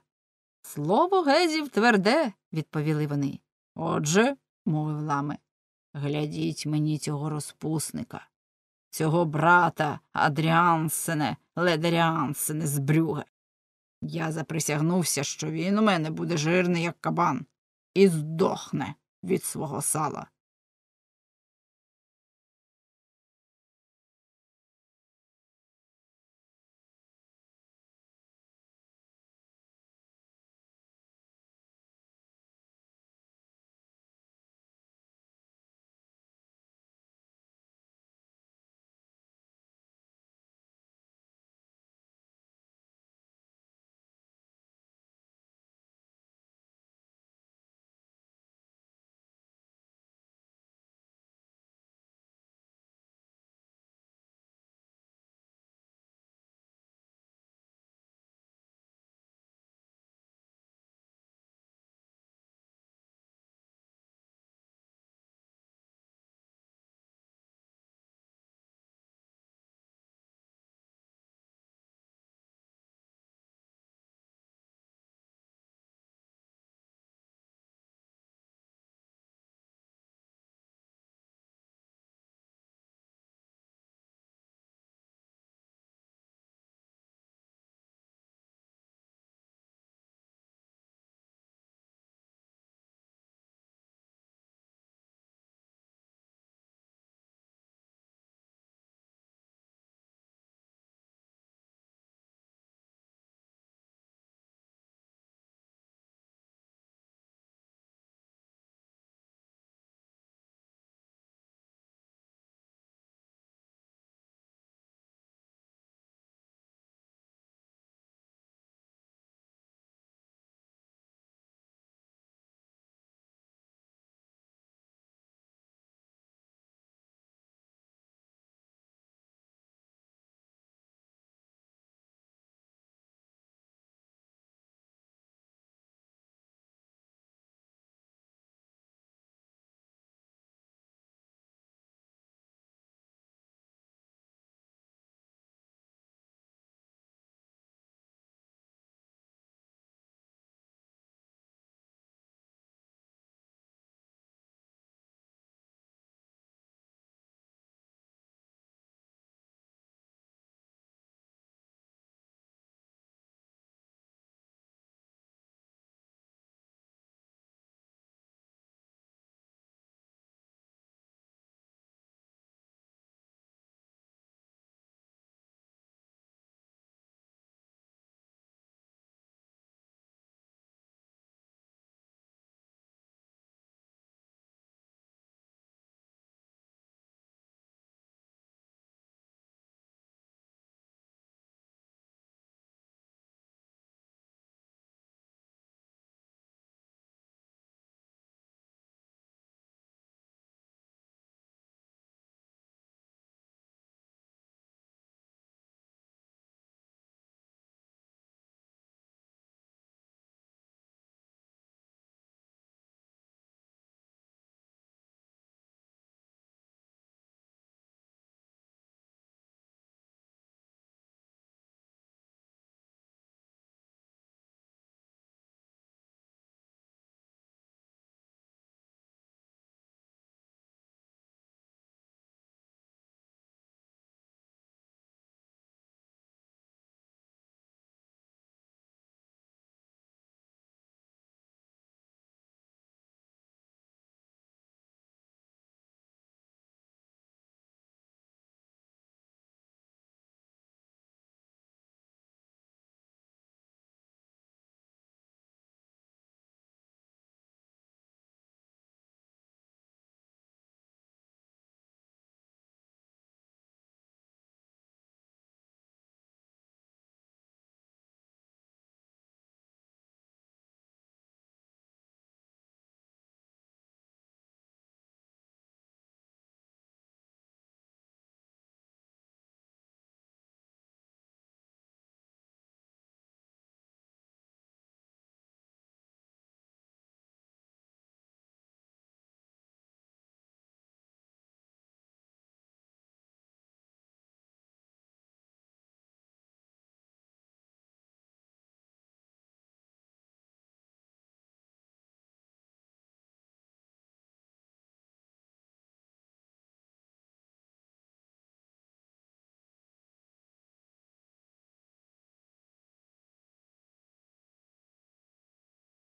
Слово гезів тверде, відповіли вони. Отже, мовив ламе, глядіть мені цього розпусника, цього брата Адріансене, Ледеріансене з Брюге. Я заприсягнувся, що він у мене буде жирний, як кабан, і здохне, від свого сала.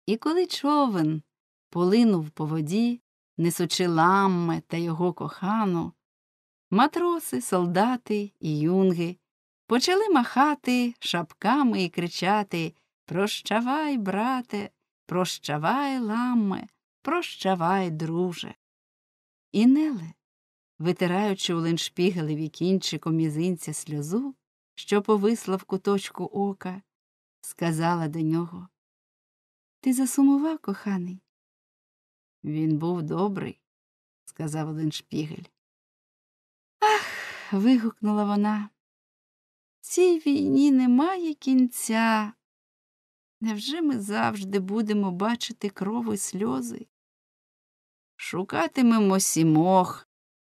І коли човен полинув по воді, несучи ламме та його кохану, матроси, солдати і юнги почали махати шапками і кричати Прощавай, брате, прощавай, ламме, прощавай, друже. І Неле, витираючи у леншпігелеві кінчиком мізинця сльозу, що повисла в куточку ока, сказала до нього ти засумував, коханий? Він був добрий, сказав один шпігель. Ах. вигукнула вона. Цій війні немає кінця. Невже ми завжди будемо бачити кров і сльози? Шукатимемо сімох,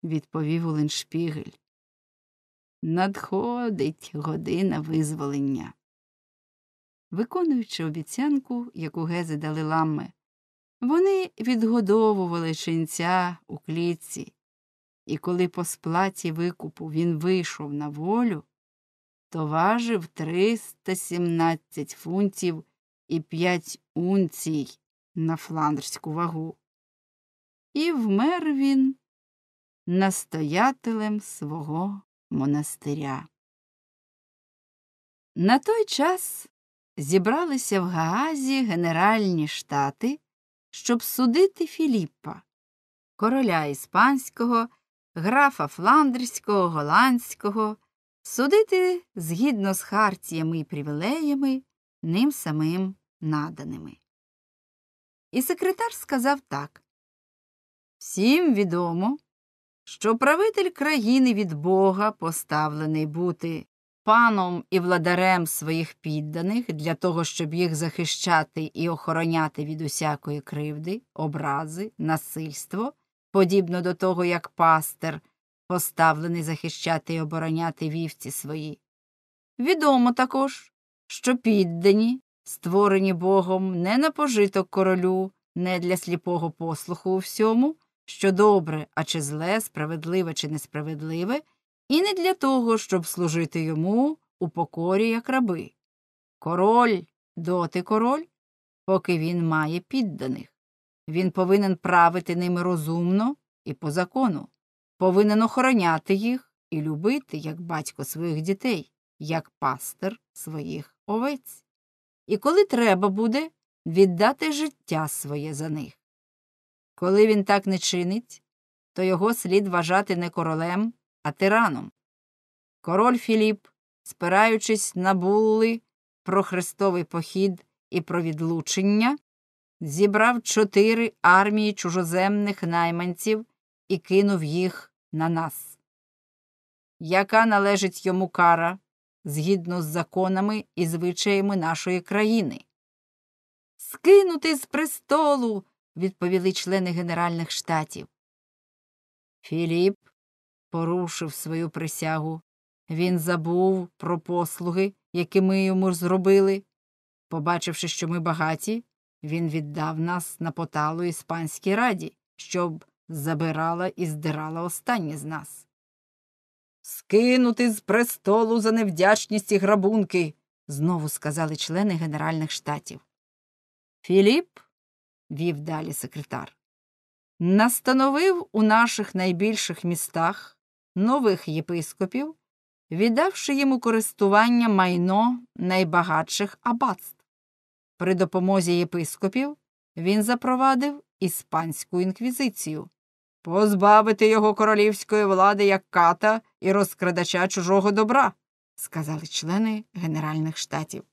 відповів Оленшпігель. Надходить година визволення виконуючи обіцянку, яку гези дали ламми. Вони відгодовували ченця у клітці, і коли по сплаті викупу він вийшов на волю, то важив 317 фунтів і 5 унцій на фландрську вагу. І вмер він настоятелем свого монастиря. На той час зібралися в Гаазі Генеральні штати, щоб судити Філіппа, короля іспанського, графа фландрського, голландського, судити згідно з хартіями і привілеями, ним самим наданими. І секретар сказав так Всім відомо, що правитель країни від Бога поставлений бути паном і владарем своїх підданих для того, щоб їх захищати і охороняти від усякої кривди, образи, насильство, подібно до того, як пастир, поставлений захищати і обороняти вівці свої. Відомо також, що піддані, створені Богом не на пожиток королю, не для сліпого послуху у всьому, що добре, а чи зле, справедливе чи несправедливе і не для того, щоб служити йому у покорі як раби. Король доти король, поки він має підданих. Він повинен правити ними розумно і по закону, повинен охороняти їх і любити як батько своїх дітей, як пастир своїх овець. І коли треба буде віддати життя своє за них. Коли він так не чинить, то його слід вважати не королем, а тираном. Король Філіп, спираючись на булли про хрестовий похід і про відлучення, зібрав чотири армії чужоземних найманців і кинув їх на нас. Яка належить йому кара згідно з законами і звичаями нашої країни? Скинути з престолу, відповіли члени Генеральних штатів. Філіп порушив свою присягу. Він забув про послуги, які ми йому зробили. Побачивши, що ми багаті, він віддав нас на поталу Іспанській раді, щоб забирала і здирала останні з нас. Скинути з престолу за невдячність і грабунки, знову сказали члени Генеральних штатів. Філіп, вів далі секретар, настановив у наших найбільших містах нових єпископів, віддавши їм у користування майно найбагатших аббатств. При допомозі єпископів він запровадив іспанську інквізицію. Позбавити його королівської влади як ката і розкрадача чужого добра, сказали члени Генеральних штатів.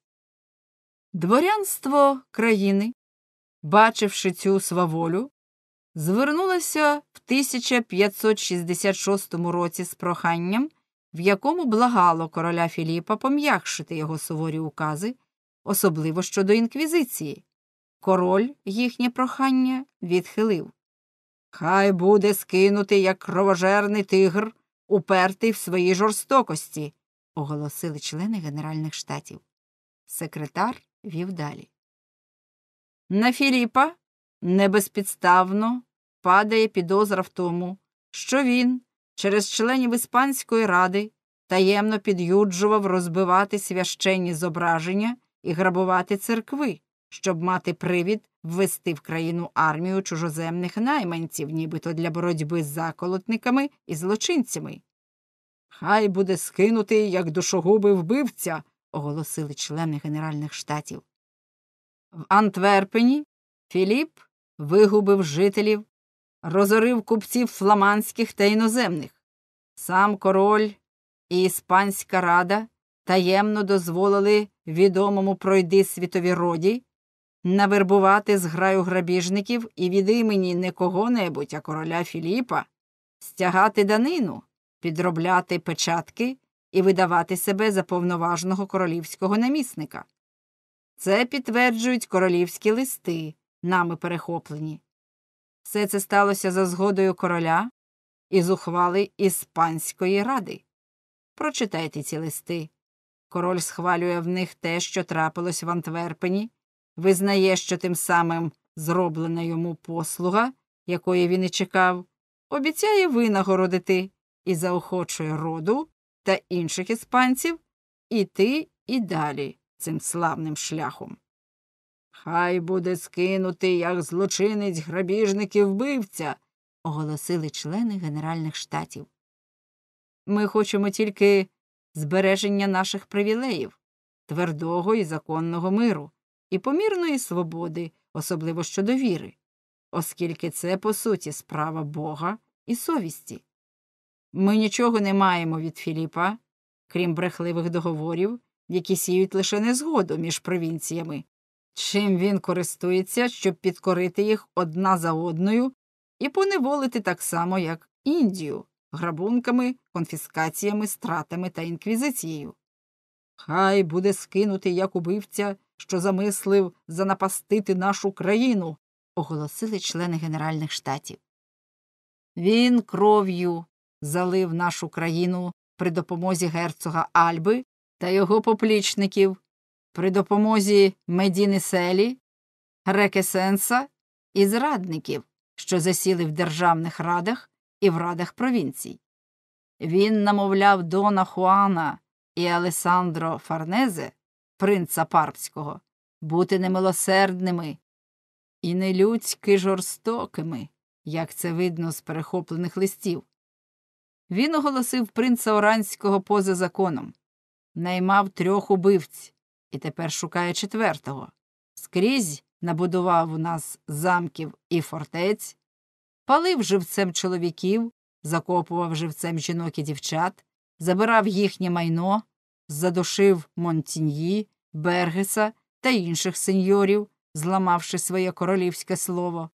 Дворянство країни, бачивши цю сваволю, звернулася в 1566 році з проханням, в якому благало короля Філіпа пом'якшити його суворі укази, особливо щодо інквізиції. Король їхнє прохання відхилив. Хай буде скинутий, як кровожерний тигр, упертий в своїй жорстокості, оголосили члени Генеральних штатів. Секретар вів далі. На Філіпа Небезпідставно падає підозра в тому, що він через членів Іспанської ради таємно під'юджував розбивати священні зображення і грабувати церкви, щоб мати привід ввести в країну армію чужоземних найманців, нібито для боротьби з заколотниками і злочинцями. Хай буде скинутий, як душогуби вбивця, оголосили члени Генеральних штатів. В Антверпені Філіп вигубив жителів, розорив купців фламандських та іноземних. Сам король і Іспанська рада таємно дозволили відомому пройди світові роді навербувати зграю грабіжників і від імені не кого-небудь, а короля Філіпа, стягати данину, підробляти печатки і видавати себе за повноважного королівського намісника. Це підтверджують королівські листи, нами перехоплені. Все це сталося за згодою короля і зухвали Іспанської ради. Прочитайте ці листи. Король схвалює в них те, що трапилось в Антверпені, визнає, що тим самим зроблена йому послуга, якої він і чекав, обіцяє винагородити і заохочує роду та інших іспанців іти і далі цим славним шляхом. Хай буде скинутий, як злочинець грабіжник і вбивця, оголосили члени Генеральних штатів. Ми хочемо тільки збереження наших привілеїв, твердого і законного миру, і помірної свободи, особливо щодо віри, оскільки це, по суті, справа Бога і совісті. Ми нічого не маємо від Філіпа, крім брехливих договорів, які сіють лише незгоду між провінціями чим він користується, щоб підкорити їх одна за одною і поневолити так само, як Індію, грабунками, конфіскаціями, стратами та інквізицією. Хай буде скинутий як убивця, що замислив занапастити нашу країну, оголосили члени Генеральних штатів. Він кров'ю залив нашу країну при допомозі герцога Альби та його поплічників при допомозі Медіниселі, Рекесенса і зрадників, що засіли в державних радах і в радах провінцій. Він намовляв Дона Хуана і Алесандро Фарнезе, принца Парпського, бути немилосердними і нелюдськи жорстокими, як це видно з перехоплених листів. Він оголосив принца Оранського поза законом, наймав трьох убивць, і тепер шукає четвертого. Скрізь набудував у нас замків і фортець, палив живцем чоловіків, закопував живцем жінок і дівчат, забирав їхнє майно, задушив Монтіньї, Бергеса та інших сеньорів, зламавши своє королівське слово,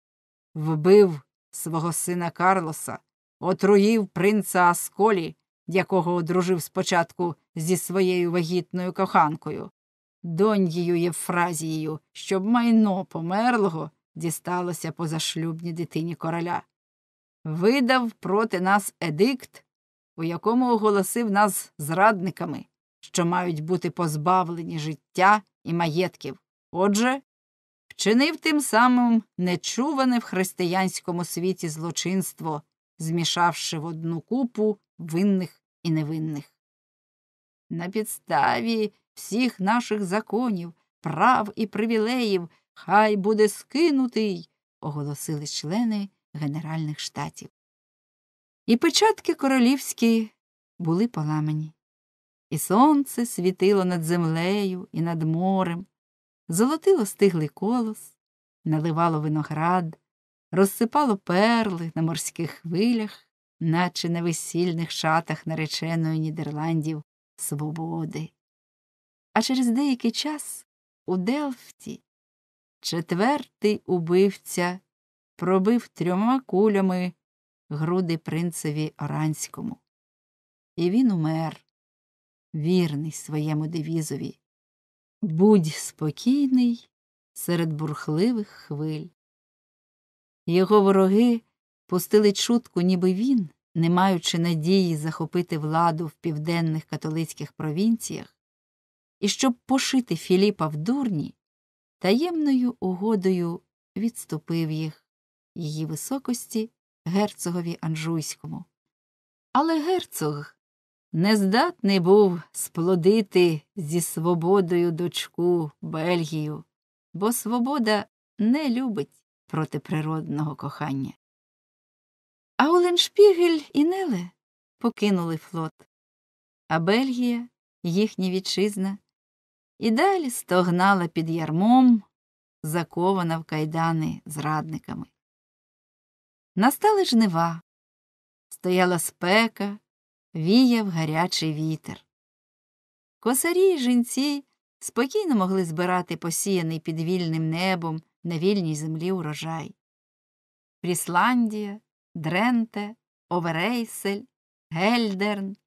вбив свого сина Карлоса, отруїв принца Асколі, якого одружив спочатку зі своєю вагітною коханкою, доньєю Євфразією, щоб майно померлого дісталося позашлюбній дитині короля. Видав проти нас едикт, у якому оголосив нас зрадниками, що мають бути позбавлені життя і маєтків. Отже, вчинив тим самим нечуване в християнському світі злочинство, змішавши в одну купу винних і невинних. На підставі всіх наших законів, прав і привілеїв, хай буде скинутий, оголосили члени Генеральних штатів. І печатки королівські були поламані, і сонце світило над землею і над морем, золотило стиглий колос, наливало виноград, розсипало перли на морських хвилях, наче на весільних шатах нареченої Нідерландів свободи. А через деякий час у Делфті четвертий убивця пробив трьома кулями груди принцеві Оранському. І він умер, вірний своєму девізові. Будь спокійний серед бурхливих хвиль. Його вороги пустили чутку, ніби він, не маючи надії захопити владу в південних католицьких провінціях, і щоб пошити Філіпа в дурні, таємною угодою відступив їх її високості герцогові Анжуйському. Але герцог нездатний був сплодити зі свободою дочку Бельгію, бо свобода не любить протиприродного кохання. А Оленшпігель і Неле покинули флот, а Бельгія, їхня вітчизна, і далі стогнала під ярмом, закована в кайдани зрадниками. Настали жнива, стояла спека, віяв гарячий вітер. Косарі й жінці спокійно могли збирати посіяний під вільним небом на вільній землі урожай. Прісландія, Дренте, Оверейсель, Гельдерн,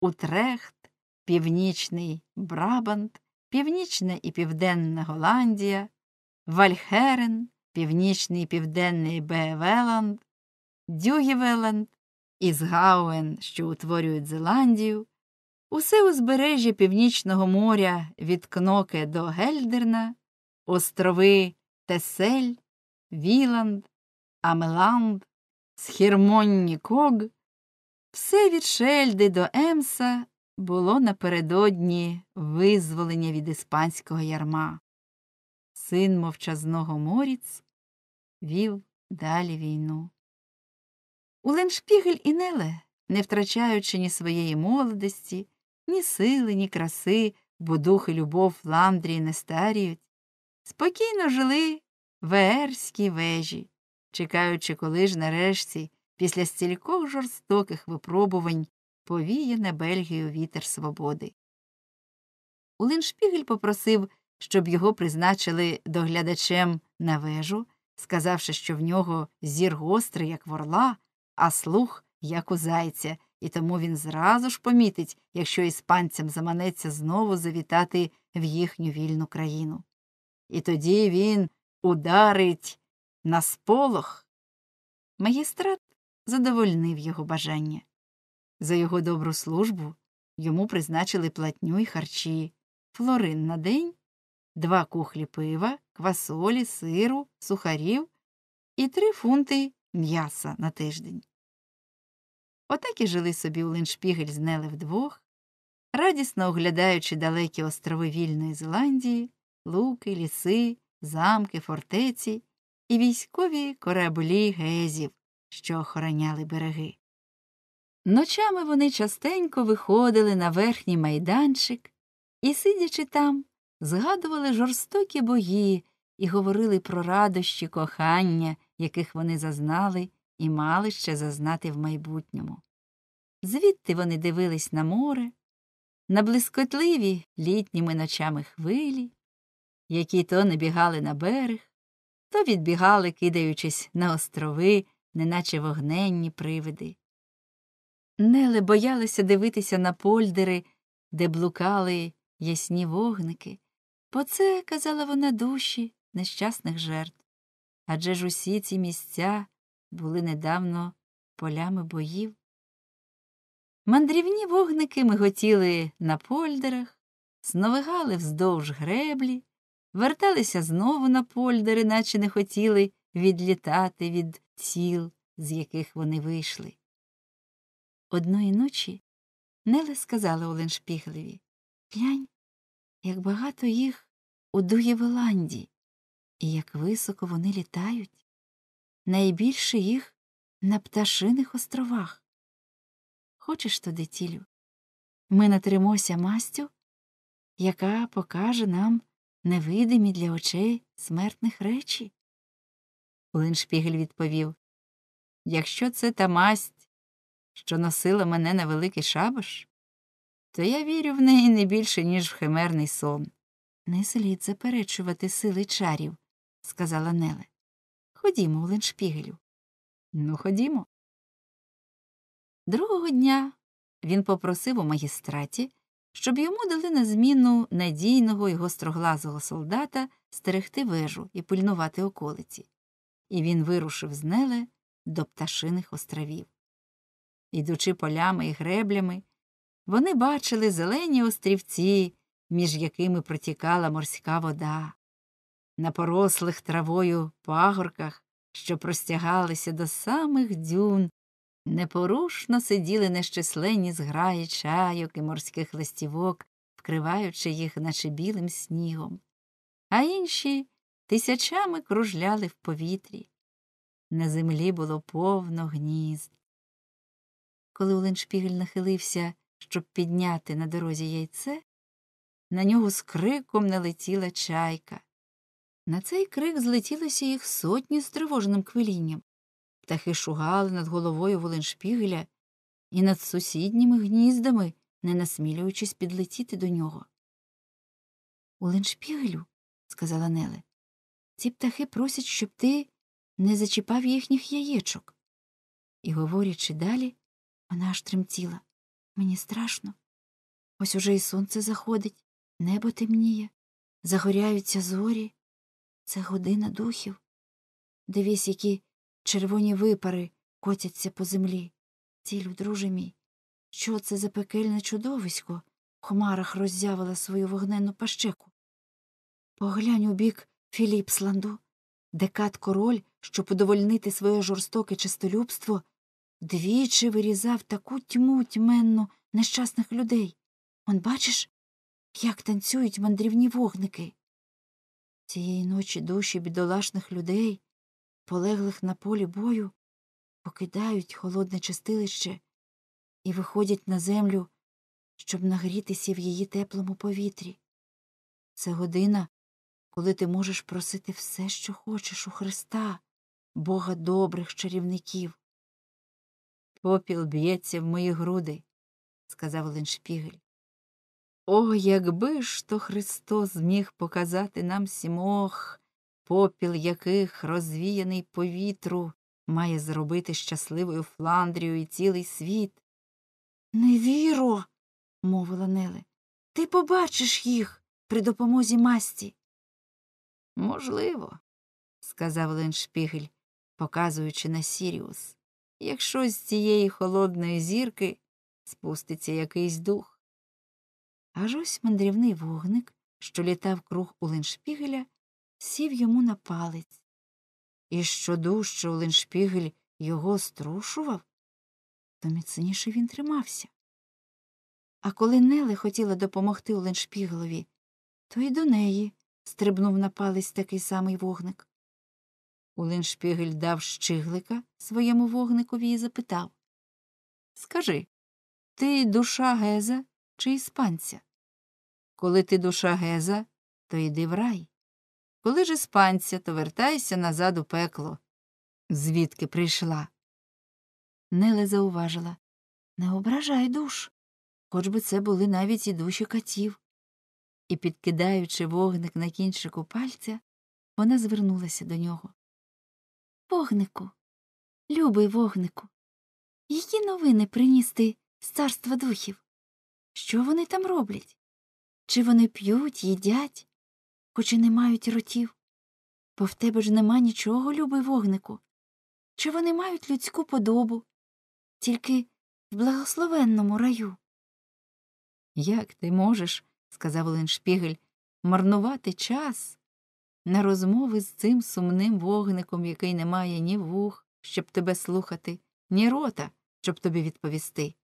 Утрехт, Північний Брабант, Північна і Південна Голландія, Вальхерен, Північний і Південний Беевеланд, Дюгівеланд, Ізгауен, що утворюють Зеландію, усе узбережжя Північного моря від Кноке до Гельдерна, острови Тесель, Віланд, Амеланд, Схірмонні Ког, все від Шельди до Емса було напередодні визволення від іспанського ярма. Син мовчазного моріць вів далі війну. Уленшпігель і Неле, не втрачаючи ні своєї молодості, ні сили, ні краси, бо дух і любов Ландрії не старіють, спокійно жили в Еерській вежі, чекаючи, коли ж нарешті, після стількох жорстоких випробувань повіє на Бельгію вітер свободи. Улиншпігель попросив, щоб його призначили доглядачем на вежу, сказавши, що в нього зір гострий, як ворла, а слух, як у зайця, і тому він зразу ж помітить, якщо іспанцям заманеться знову завітати в їхню вільну країну. І тоді він ударить на сполох. Магістрат задовольнив його бажання. За його добру службу йому призначили платню й харчі, флорин на день, два кухлі пива, квасолі, сиру, сухарів і три фунти м'яса на тиждень. Отак і жили собі у леншпігель з Неле вдвох, радісно оглядаючи далекі острови вільної Зеландії, луки, ліси, замки, фортеці і військові кораблі гезів, що охороняли береги. Ночами вони частенько виходили на верхній майданчик і, сидячи там, згадували жорстокі бої і говорили про радощі кохання, яких вони зазнали і мали ще зазнати в майбутньому. Звідти вони дивились на море, на блискотливі літніми ночами хвилі, які то набігали на берег, то відбігали, кидаючись на острови, неначе вогненні привиди. Неле боялася дивитися на польдери, де блукали ясні вогники, бо це казала вона душі нещасних жертв. Адже ж усі ці місця були недавно полями боїв. Мандрівні вогники миготіли на польдерах, сновигали вздовж греблі, верталися знову на польдери, наче не хотіли відлітати від тіл, з яких вони вийшли. Одної ночі Неле сказала Оленшпіглеві Глянь, як багато їх у Дуєвеланді, і як високо вони літають, найбільше їх на пташиних островах. Хочеш туди, тілю? Ми натримося мастю, яка покаже нам невидимі для очей смертних речі. Оленшпігель відповів Якщо це та масть що носила мене на великий шабаш, то я вірю в неї не більше, ніж в химерний сон. Не слід заперечувати сили чарів, сказала Неле. Ходімо, в Леншпігелю. Ну, ходімо. Другого дня він попросив у магістраті, щоб йому дали на зміну надійного і гостроглазого солдата стерегти вежу і пильнувати околиці, і він вирушив з Неле до пташиних островів. Ідучи полями і греблями, вони бачили зелені острівці, між якими протікала морська вода. На порослих травою пагорках, що простягалися до самих дюн, непорушно сиділи нещисленні зграї чайок і морських листівок, вкриваючи їх, наче білим снігом, а інші тисячами кружляли в повітрі. На землі було повно гнізд. Коли Оленшпігель нахилився, щоб підняти на дорозі яйце, на нього з криком налетіла чайка. На цей крик злетілося їх сотні з тривожним квилінням. Птахи шугали над головою Воленшпігеля і над сусідніми гніздами, не насмілюючись підлетіти до нього. Оленшпігелю, сказала Неле, ці птахи просять, щоб ти не зачіпав їхніх яєчок. І, говорячи далі, вона аж тремтіла. Мені страшно. Ось уже і сонце заходить, небо темніє, загоряються зорі. Це година духів. Дивись, які червоні випари котяться по землі. Цілю, друже мій, що це за пекельне чудовисько в хмарах роззявила свою вогнену пащеку. Поглянь у бік Філіпсланду, декат король, щоб удовольнити своє жорстоке чистолюбство, двічі вирізав таку тьму тьменну нещасних людей. Он бачиш, як танцюють мандрівні вогники. Цієї ночі душі бідолашних людей, полеглих на полі бою, покидають холодне чистилище і виходять на землю, щоб нагрітися в її теплому повітрі. Це година, коли ти можеш просити все, що хочеш у Христа, Бога добрих чарівників попіл б'ється в мої груди, сказав Леншпігель. О, якби ж то Христос міг показати нам сімох, попіл яких розвіяний по вітру, має зробити щасливою Фландрію і цілий світ. Не віру, мовила Неле, ти побачиш їх при допомозі масті. Можливо, сказав Леншпігель, показуючи на Сіріус якщо з цієї холодної зірки спуститься якийсь дух. Аж ось мандрівний вогник, що літав круг у Улиншпігеля, сів йому на палець. І що дужче у Улиншпігель його струшував, то міцніше він тримався. А коли Неле хотіла допомогти Оленшпіглові, то й до неї стрибнув на палець такий самий вогник. Улиншпігель дав щиглика своєму вогникові і запитав Скажи, ти душа Геза чи іспанця? Коли ти душа Геза, то йди в рай. Коли ж іспанця, то вертайся назад у пекло. Звідки прийшла? Неле зауважила Не ображай душ, хоч би це були навіть і душі катів. І, підкидаючи вогник на кінчику пальця, вона звернулася до нього. Вогнику, любий вогнику, які новини приніс ти з царства духів? Що вони там роблять? Чи вони п'ють, їдять, хоч і не мають ротів? Бо в тебе ж нема нічого, любий вогнику. Чи вони мають людську подобу, тільки в благословенному раю? Як ти можеш, сказав Леншпігель, марнувати час на розмови з цим сумним вогником, який не має ні вух, щоб тебе слухати, ні рота, щоб тобі відповісти.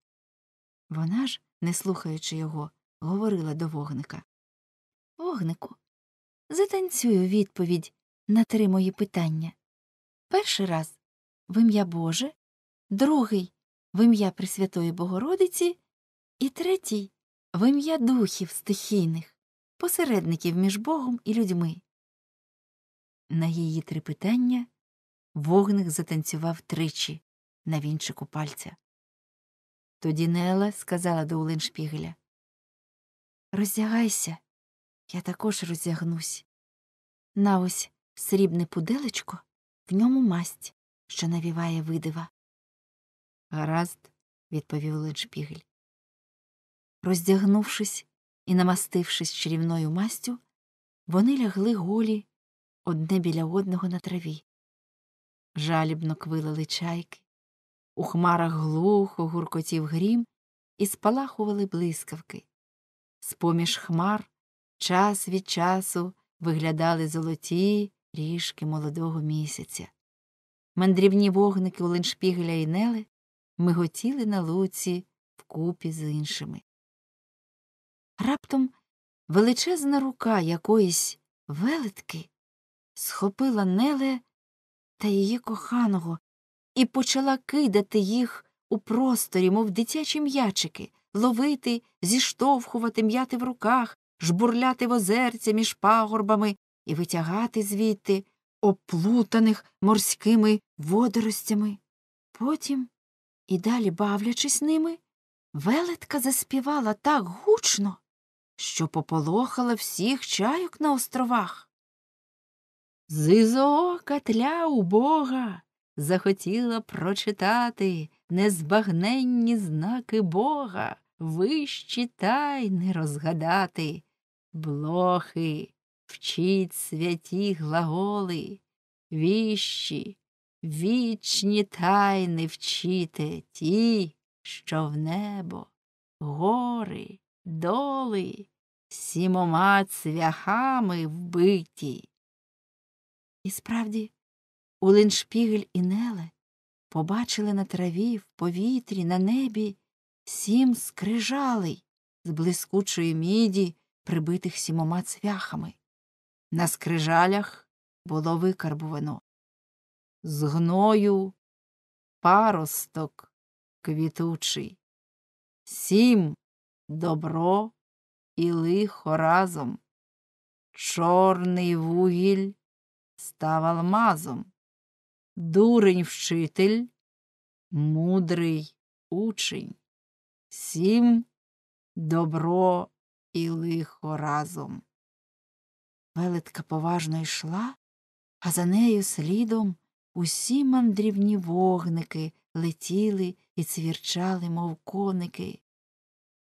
Вона ж, не слухаючи його, говорила до вогника Вогнику, затанцюю відповідь на три мої питання. Перший раз в ім'я Боже, другий в ім'я Пресвятої Богородиці, і третій в ім'я духів стихійних, посередників між Богом і людьми. На її трепетання, вогник затанцював тричі на вінчику пальця. Тоді Нела сказала до Улиншпігеля Роздягайся, я також роздягнусь. На ось срібне пуделечко, в ньому масть, що навіває видива. Гаразд, відповів Улиншпігель. Роздягнувшись і намастившись чарівною мастю, вони лягли голі одне біля одного на траві. Жалібно квилили чайки, у хмарах глухо гуркотів грім і спалахували блискавки. З-поміж хмар час від часу виглядали золоті ріжки молодого місяця. Мандрівні вогники Оленшпігеля і Нели миготіли на луці вкупі з іншими. Раптом величезна рука якоїсь велетки схопила Неле та її коханого і почала кидати їх у просторі, мов дитячі м'ячики, ловити, зіштовхувати, м'яти в руках, жбурляти в озерця між пагорбами і витягати звідти оплутаних морськими водоростями. Потім, і далі бавлячись ними, велетка заспівала так гучно, що пополохала всіх чайок на островах. Зизо котля убога захотіла прочитати незбагненні знаки Бога, вищі тайни розгадати. Блохи, вчіть святі глаголи, віщі, вічні тайни вчите ті, що в небо, гори, доли, сімома цвяхами вбиті. І справді, Улиншпігель і Неле побачили на траві, в повітрі, на небі сім скрижалей з блискучої міді, прибитих сімома цвяхами. На скрижалях було викарбувано з гною паросток квітучий, сім добро і лихо разом, чорний вугіль став алмазом. Дурень вчитель, мудрий учень. Сім добро і лихо разом. Велетка поважно йшла, а за нею слідом усі мандрівні вогники летіли і цвірчали, мов коники.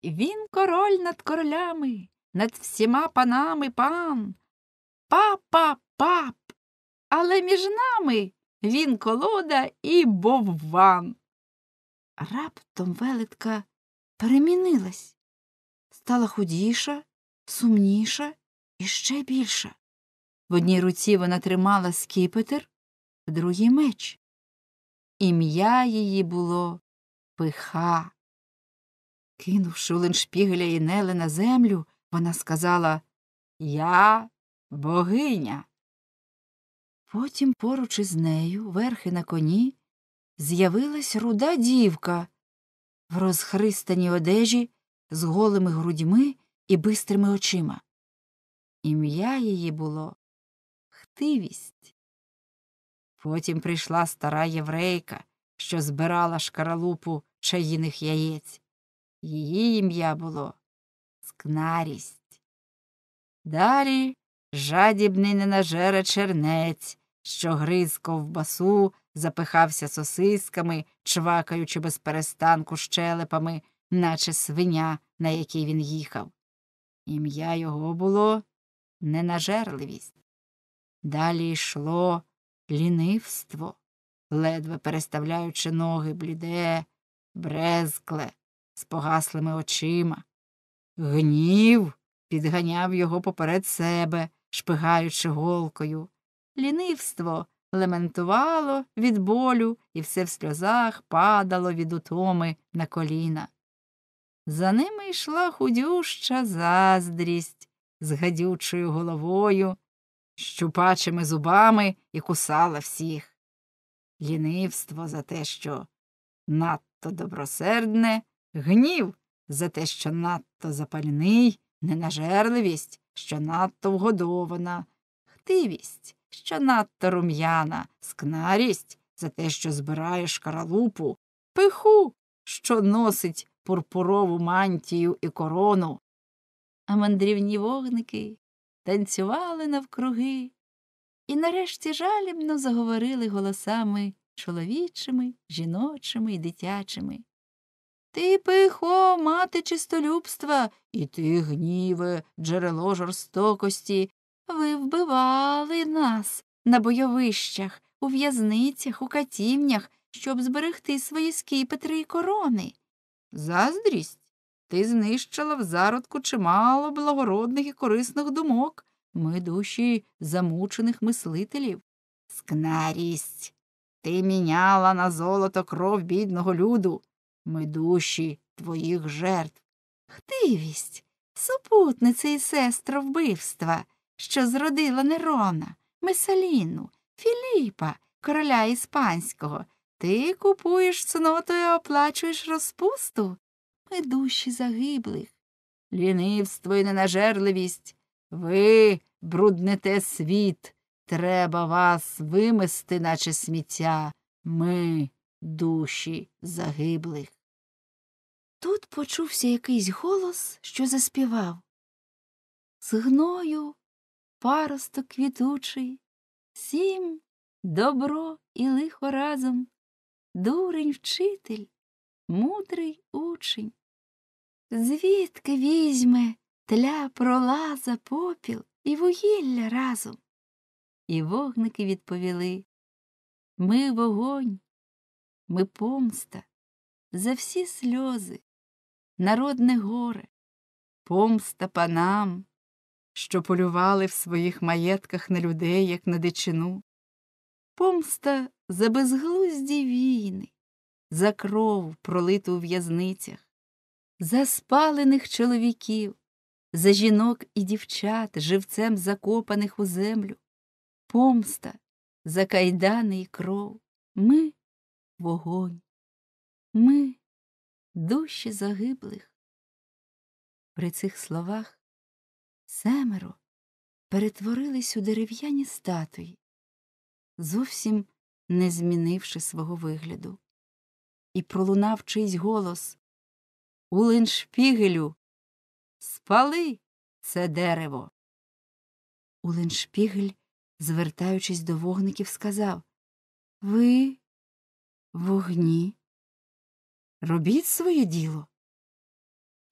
Він король над королями, над всіма панами пан. Па-па-па, але між нами він колода і бовван. Раптом велетка перемінилась, стала худіша, сумніша і ще більша. В одній руці вона тримала скіпетр, в другій меч. Ім'я її було пиха. Кинувши Леншпігеля і Неле на землю, вона сказала Я богиня. Потім поруч із нею, верхи на коні, з'явилась руда дівка в розхристаній одежі з голими грудьми і бистрими очима. Ім'я її було хтивість. Потім прийшла стара єврейка, що збирала шкаралупу чаїних яєць. Її ім'я було скнарість. Далі жадібний ненажере чернець що гриз ковбасу, запихався сосисками, чвакаючи без перестанку щелепами, наче свиня, на якій він їхав. Ім'я його було ненажерливість. Далі йшло лінивство, ледве переставляючи ноги бліде, брезкле, з погаслими очима. Гнів підганяв його поперед себе, шпигаючи голкою лінивство лементувало від болю і все в сльозах падало від утоми на коліна. За ними йшла худюща заздрість з гадючою головою, щупачими зубами і кусала всіх. Лінивство за те, що надто добросердне, гнів за те, що надто запальний, ненажерливість, що надто вгодована, хтивість що надто рум'яна, скнарість за те, що збирає шкаралупу, пиху, що носить пурпурову мантію і корону. А мандрівні вогники танцювали навкруги і нарешті жалібно заговорили голосами чоловічими, жіночими і дитячими. Ти, пихо, мати чистолюбства, і ти гніве, джерело жорстокості, ви вбивали нас на бойовищах, у в'язницях, у катівнях, щоб зберегти свої скіпетри і корони. Заздрість, ти знищила в зародку чимало благородних і корисних думок, ми душі замучених мислителів. Скнарість. Ти міняла на золото кров бідного люду, ми душі твоїх жертв. Хтивість, супутниця і сестра вбивства що зродила Нерона, Месаліну, Філіпа, короля іспанського. Ти купуєш цноту і оплачуєш розпусту. Ми душі загиблих. Лінивство і ненажерливість. Ви бруднете світ. Треба вас вимести, наче сміття. Ми душі загиблих. Тут почувся якийсь голос, що заспівав. З гною паросток квітучий, сім добро і лихо разом, дурень вчитель, мудрий учень. Звідки візьме тля пролаза попіл і вугілля разом? І вогники відповіли Ми вогонь, ми помста, за всі сльози, народне горе, помста панам, що полювали в своїх маєтках на людей, як на дичину. Помста за безглузді війни, за кров, пролиту в в'язницях, за спалених чоловіків, за жінок і дівчат, живцем закопаних у землю, помста за кайдани і кров. Ми вогонь, ми душі загиблих. При цих словах семеро перетворились у дерев'яні статуї, зовсім не змінивши свого вигляду. І пролунав чийсь голос Уленшпігелю. спали це дерево. Уленшпігель, звертаючись до вогників, сказав Ви, вогні, робіть своє діло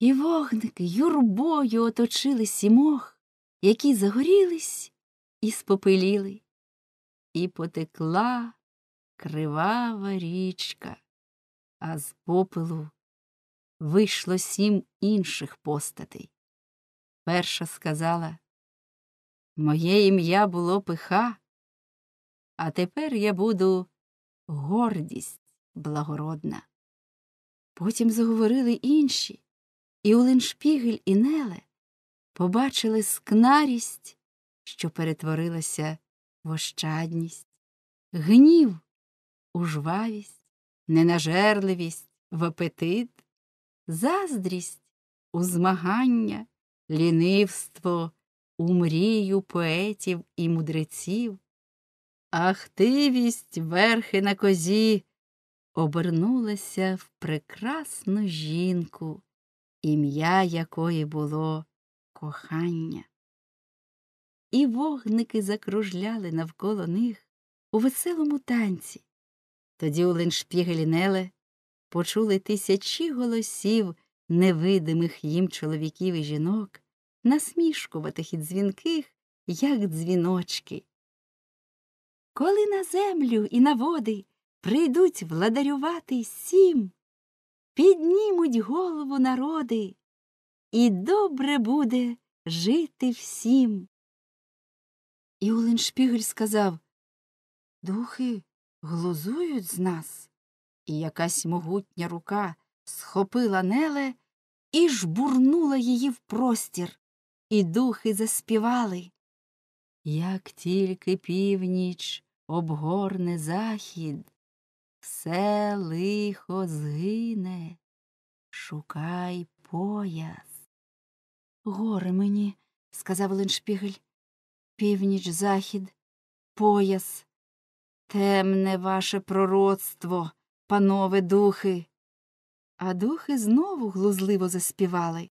і вогники юрбою оточили сімох, які загорілись і спопиліли. І потекла кривава річка, а з попелу вийшло сім інших постатей. Перша сказала Моє ім'я було пиха, а тепер я буду гордість благородна. Потім заговорили інші, і Оленшпігель і Неле побачили скнарість, що перетворилася в ощадність, гнів, у жвавість, ненажерливість в апетит, заздрість у змагання, лінивство у мрію поетів і мудреців, ахтивість верхи на козі обернулася в прекрасну жінку ім'я якої було кохання. І вогники закружляли навколо них у веселому танці. Тоді у Леншпігелінеле почули тисячі голосів невидимих їм чоловіків і жінок, насмішкуватих і дзвінких, як дзвіночки. Коли на землю і на води прийдуть владарювати сім піднімуть голову народи, і добре буде жити всім. І Оленшпігель сказав Духи глузують з нас. І якась могутня рука схопила неле і жбурнула її в простір, і духи заспівали. Як тільки північ обгорне захід, все лихо згине, шукай пояс. Горе мені, сказав Леншпігель, північ, захід, пояс, темне ваше пророцтво, панове духи. А духи знову глузливо заспівали.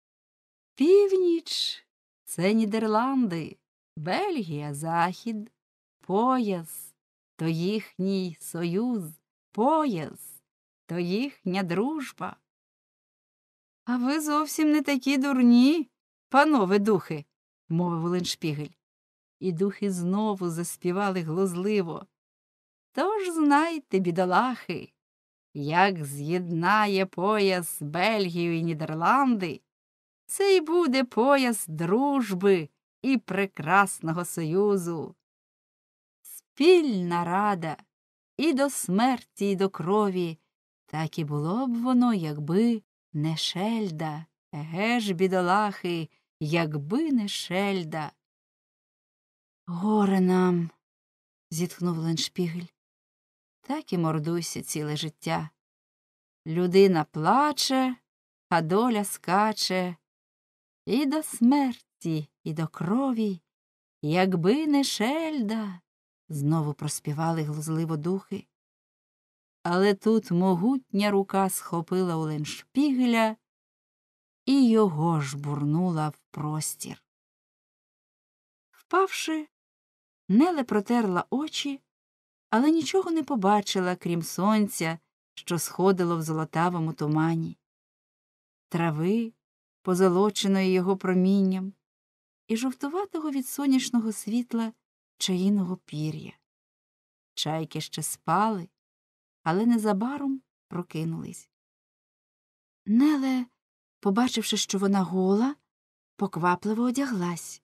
Північ це Нідерланди, Бельгія, Захід, пояс то їхній союз пояс то їхня дружба. А ви зовсім не такі дурні, панове духи, мовив Леншпігель. І духи знову заспівали глузливо. Тож знайте, бідолахи, як з'єднає пояс Бельгію і Нідерланди, це й буде пояс дружби і прекрасного союзу. Спільна рада і до смерті, і до крові. Так і було б воно, якби не шельда. Еге ж, бідолахи, якби не шельда. Горе нам. зітхнув Леншпігель. Так і мордуйся ціле життя. Людина плаче, а доля скаче. І до смерті, і до крові, якби не шельда знову проспівали глузливо духи. Але тут могутня рука схопила Оленшпігеля і його жбурнула в простір. Впавши, Неле протерла очі, але нічого не побачила, крім сонця, що сходило в золотавому тумані, трави, позолоченої його промінням, і жовтуватого від сонячного світла чаїного пір'я. Чайки ще спали, але незабаром прокинулись. Неле, побачивши, що вона гола, поквапливо одяглась.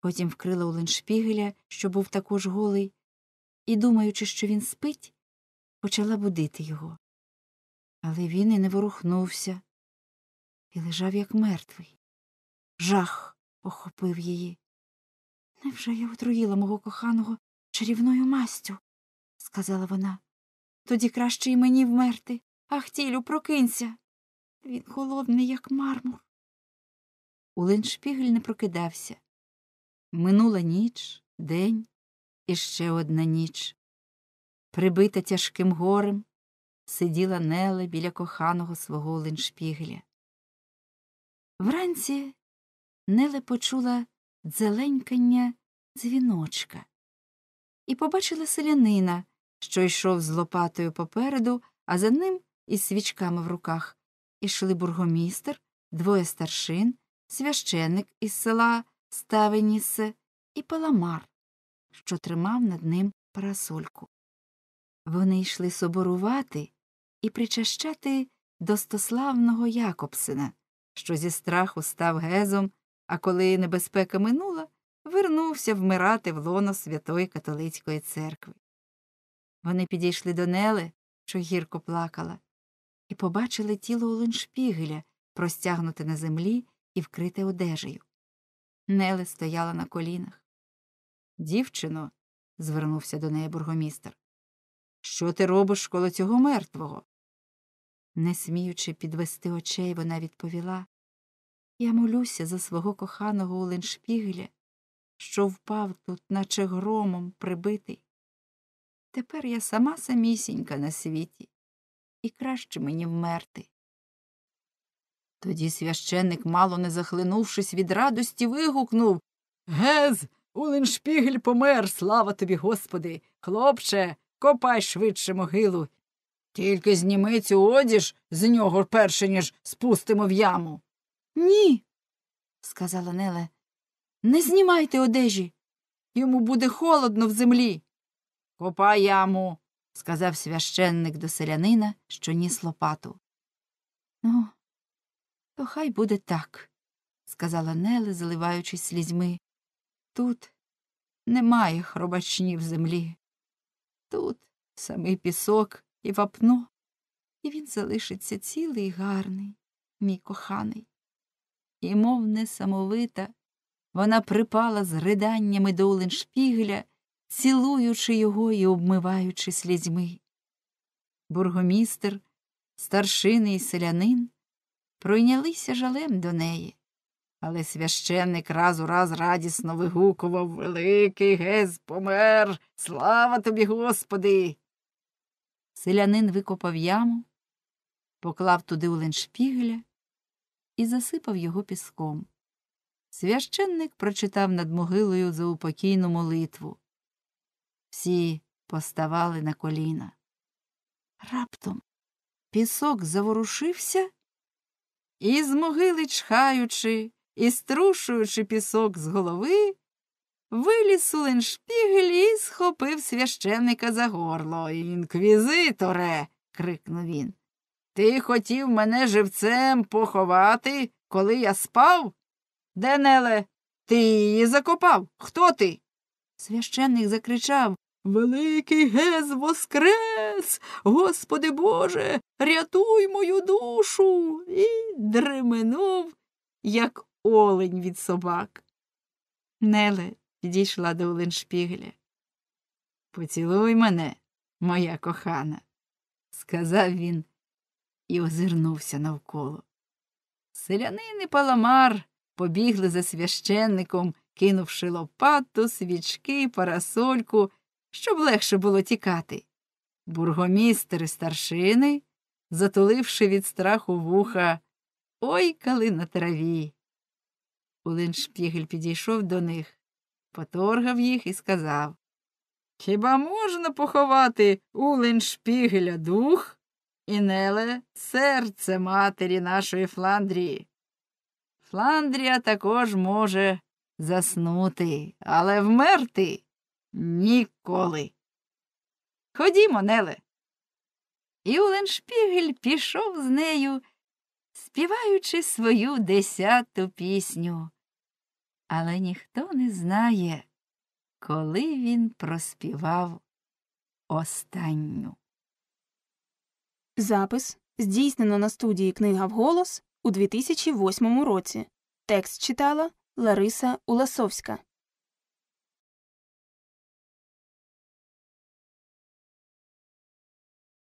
Потім вкрила Оленшпігеля, що був також голий, і, думаючи, що він спить, почала будити його. Але він і не ворухнувся і лежав, як мертвий. Жах охопив її. Невже я отруїла мого коханого чарівною мастю? сказала вона. Тоді краще й мені вмерти. Ах, тілю, прокинься. Він холодний, як мармур. Уленшпігель не прокидався. Минула ніч, день і ще одна ніч. Прибита тяжким горем, сиділа Неле біля коханого свого Уленшпігеля. Вранці Неле почула дзеленькання дзвіночка, і побачила селянина, що йшов з лопатою попереду, а за ним із свічками в руках. Ішли бургомістер, двоє старшин, священик із села Ставенісе і паламар, що тримав над ним парасольку. Вони йшли соборувати і причащати достославного Якобсина, що зі страху став гезом а коли небезпека минула, вернувся вмирати в лоно Святої Католицької церкви. Вони підійшли до Нели, що гірко плакала, і побачили тіло Оленшпігеля, простягнуте на землі і вкрите одежею. Неле стояла на колінах. Дівчино, звернувся до неї бургомістер, що ти робиш коло цього мертвого? Не сміючи підвести очей, вона відповіла я молюся за свого коханого Оленшпігля, що впав тут, наче громом прибитий. Тепер я сама самісінька на світі, і краще мені вмерти. Тоді священник, мало не захлинувшись від радості, вигукнув Гез, Уленшпігель помер, слава тобі, Господи. Хлопче, копай швидше могилу. Тільки зніми цю одіж з нього перше, ніж спустимо в яму. Ні, сказала Неле, не знімайте одежі. Йому буде холодно в землі. Копай яму, сказав священник до селянина, що ніс лопату. Ну, то хай буде так, сказала Неле, заливаючись слізьми. Тут немає хробачні в землі. Тут самий пісок і вапно, і він залишиться цілий і гарний, мій коханий. І, мов несамовита, вона припала з риданнями до Оленшпігля, цілуючи його і обмиваючи слізьми. Бургомістер, старшини і селянин пройнялися жалем до неї, але священник раз у раз радісно вигукував Великий гез помер, слава тобі, Господи. Селянин викопав яму, поклав туди Оленшпігля і засипав його піском. Священник прочитав над могилою заупокійну молитву. Всі поставали на коліна. Раптом пісок заворушився, і з могили чхаючи і струшуючи пісок з голови, виліз Суленшпігель і схопив священника за горло. Інквізиторе. крикнув він. Ти хотів мене живцем поховати, коли я спав? Денеле, ти її закопав? Хто ти? Священник закричав Великий гез воскрес, Господи Боже, рятуй мою душу. І дременув, як олень від собак. Неле підійшла до оленшпігля. Поцілуй мене, моя кохана, сказав він і озирнувся навколо. Селянини паламар побігли за священником, кинувши лопату, свічки, парасольку, щоб легше було тікати. Бургомістери старшини, затуливши від страху вуха, ойкали на траві. Улиншпігель підійшов до них, поторгав їх і сказав Хіба можна поховати Улиншпігеля дух? Інеле серце матері нашої Фландрії. Фландрія також може заснути, але вмерти ніколи. Ходімо, Неле. І Оленшпігель пішов з нею, співаючи свою десяту пісню. Але ніхто не знає, коли він проспівав останню. Запис здійснено на студії Книга вголос у 2008 році. Текст читала Лариса Уласовська.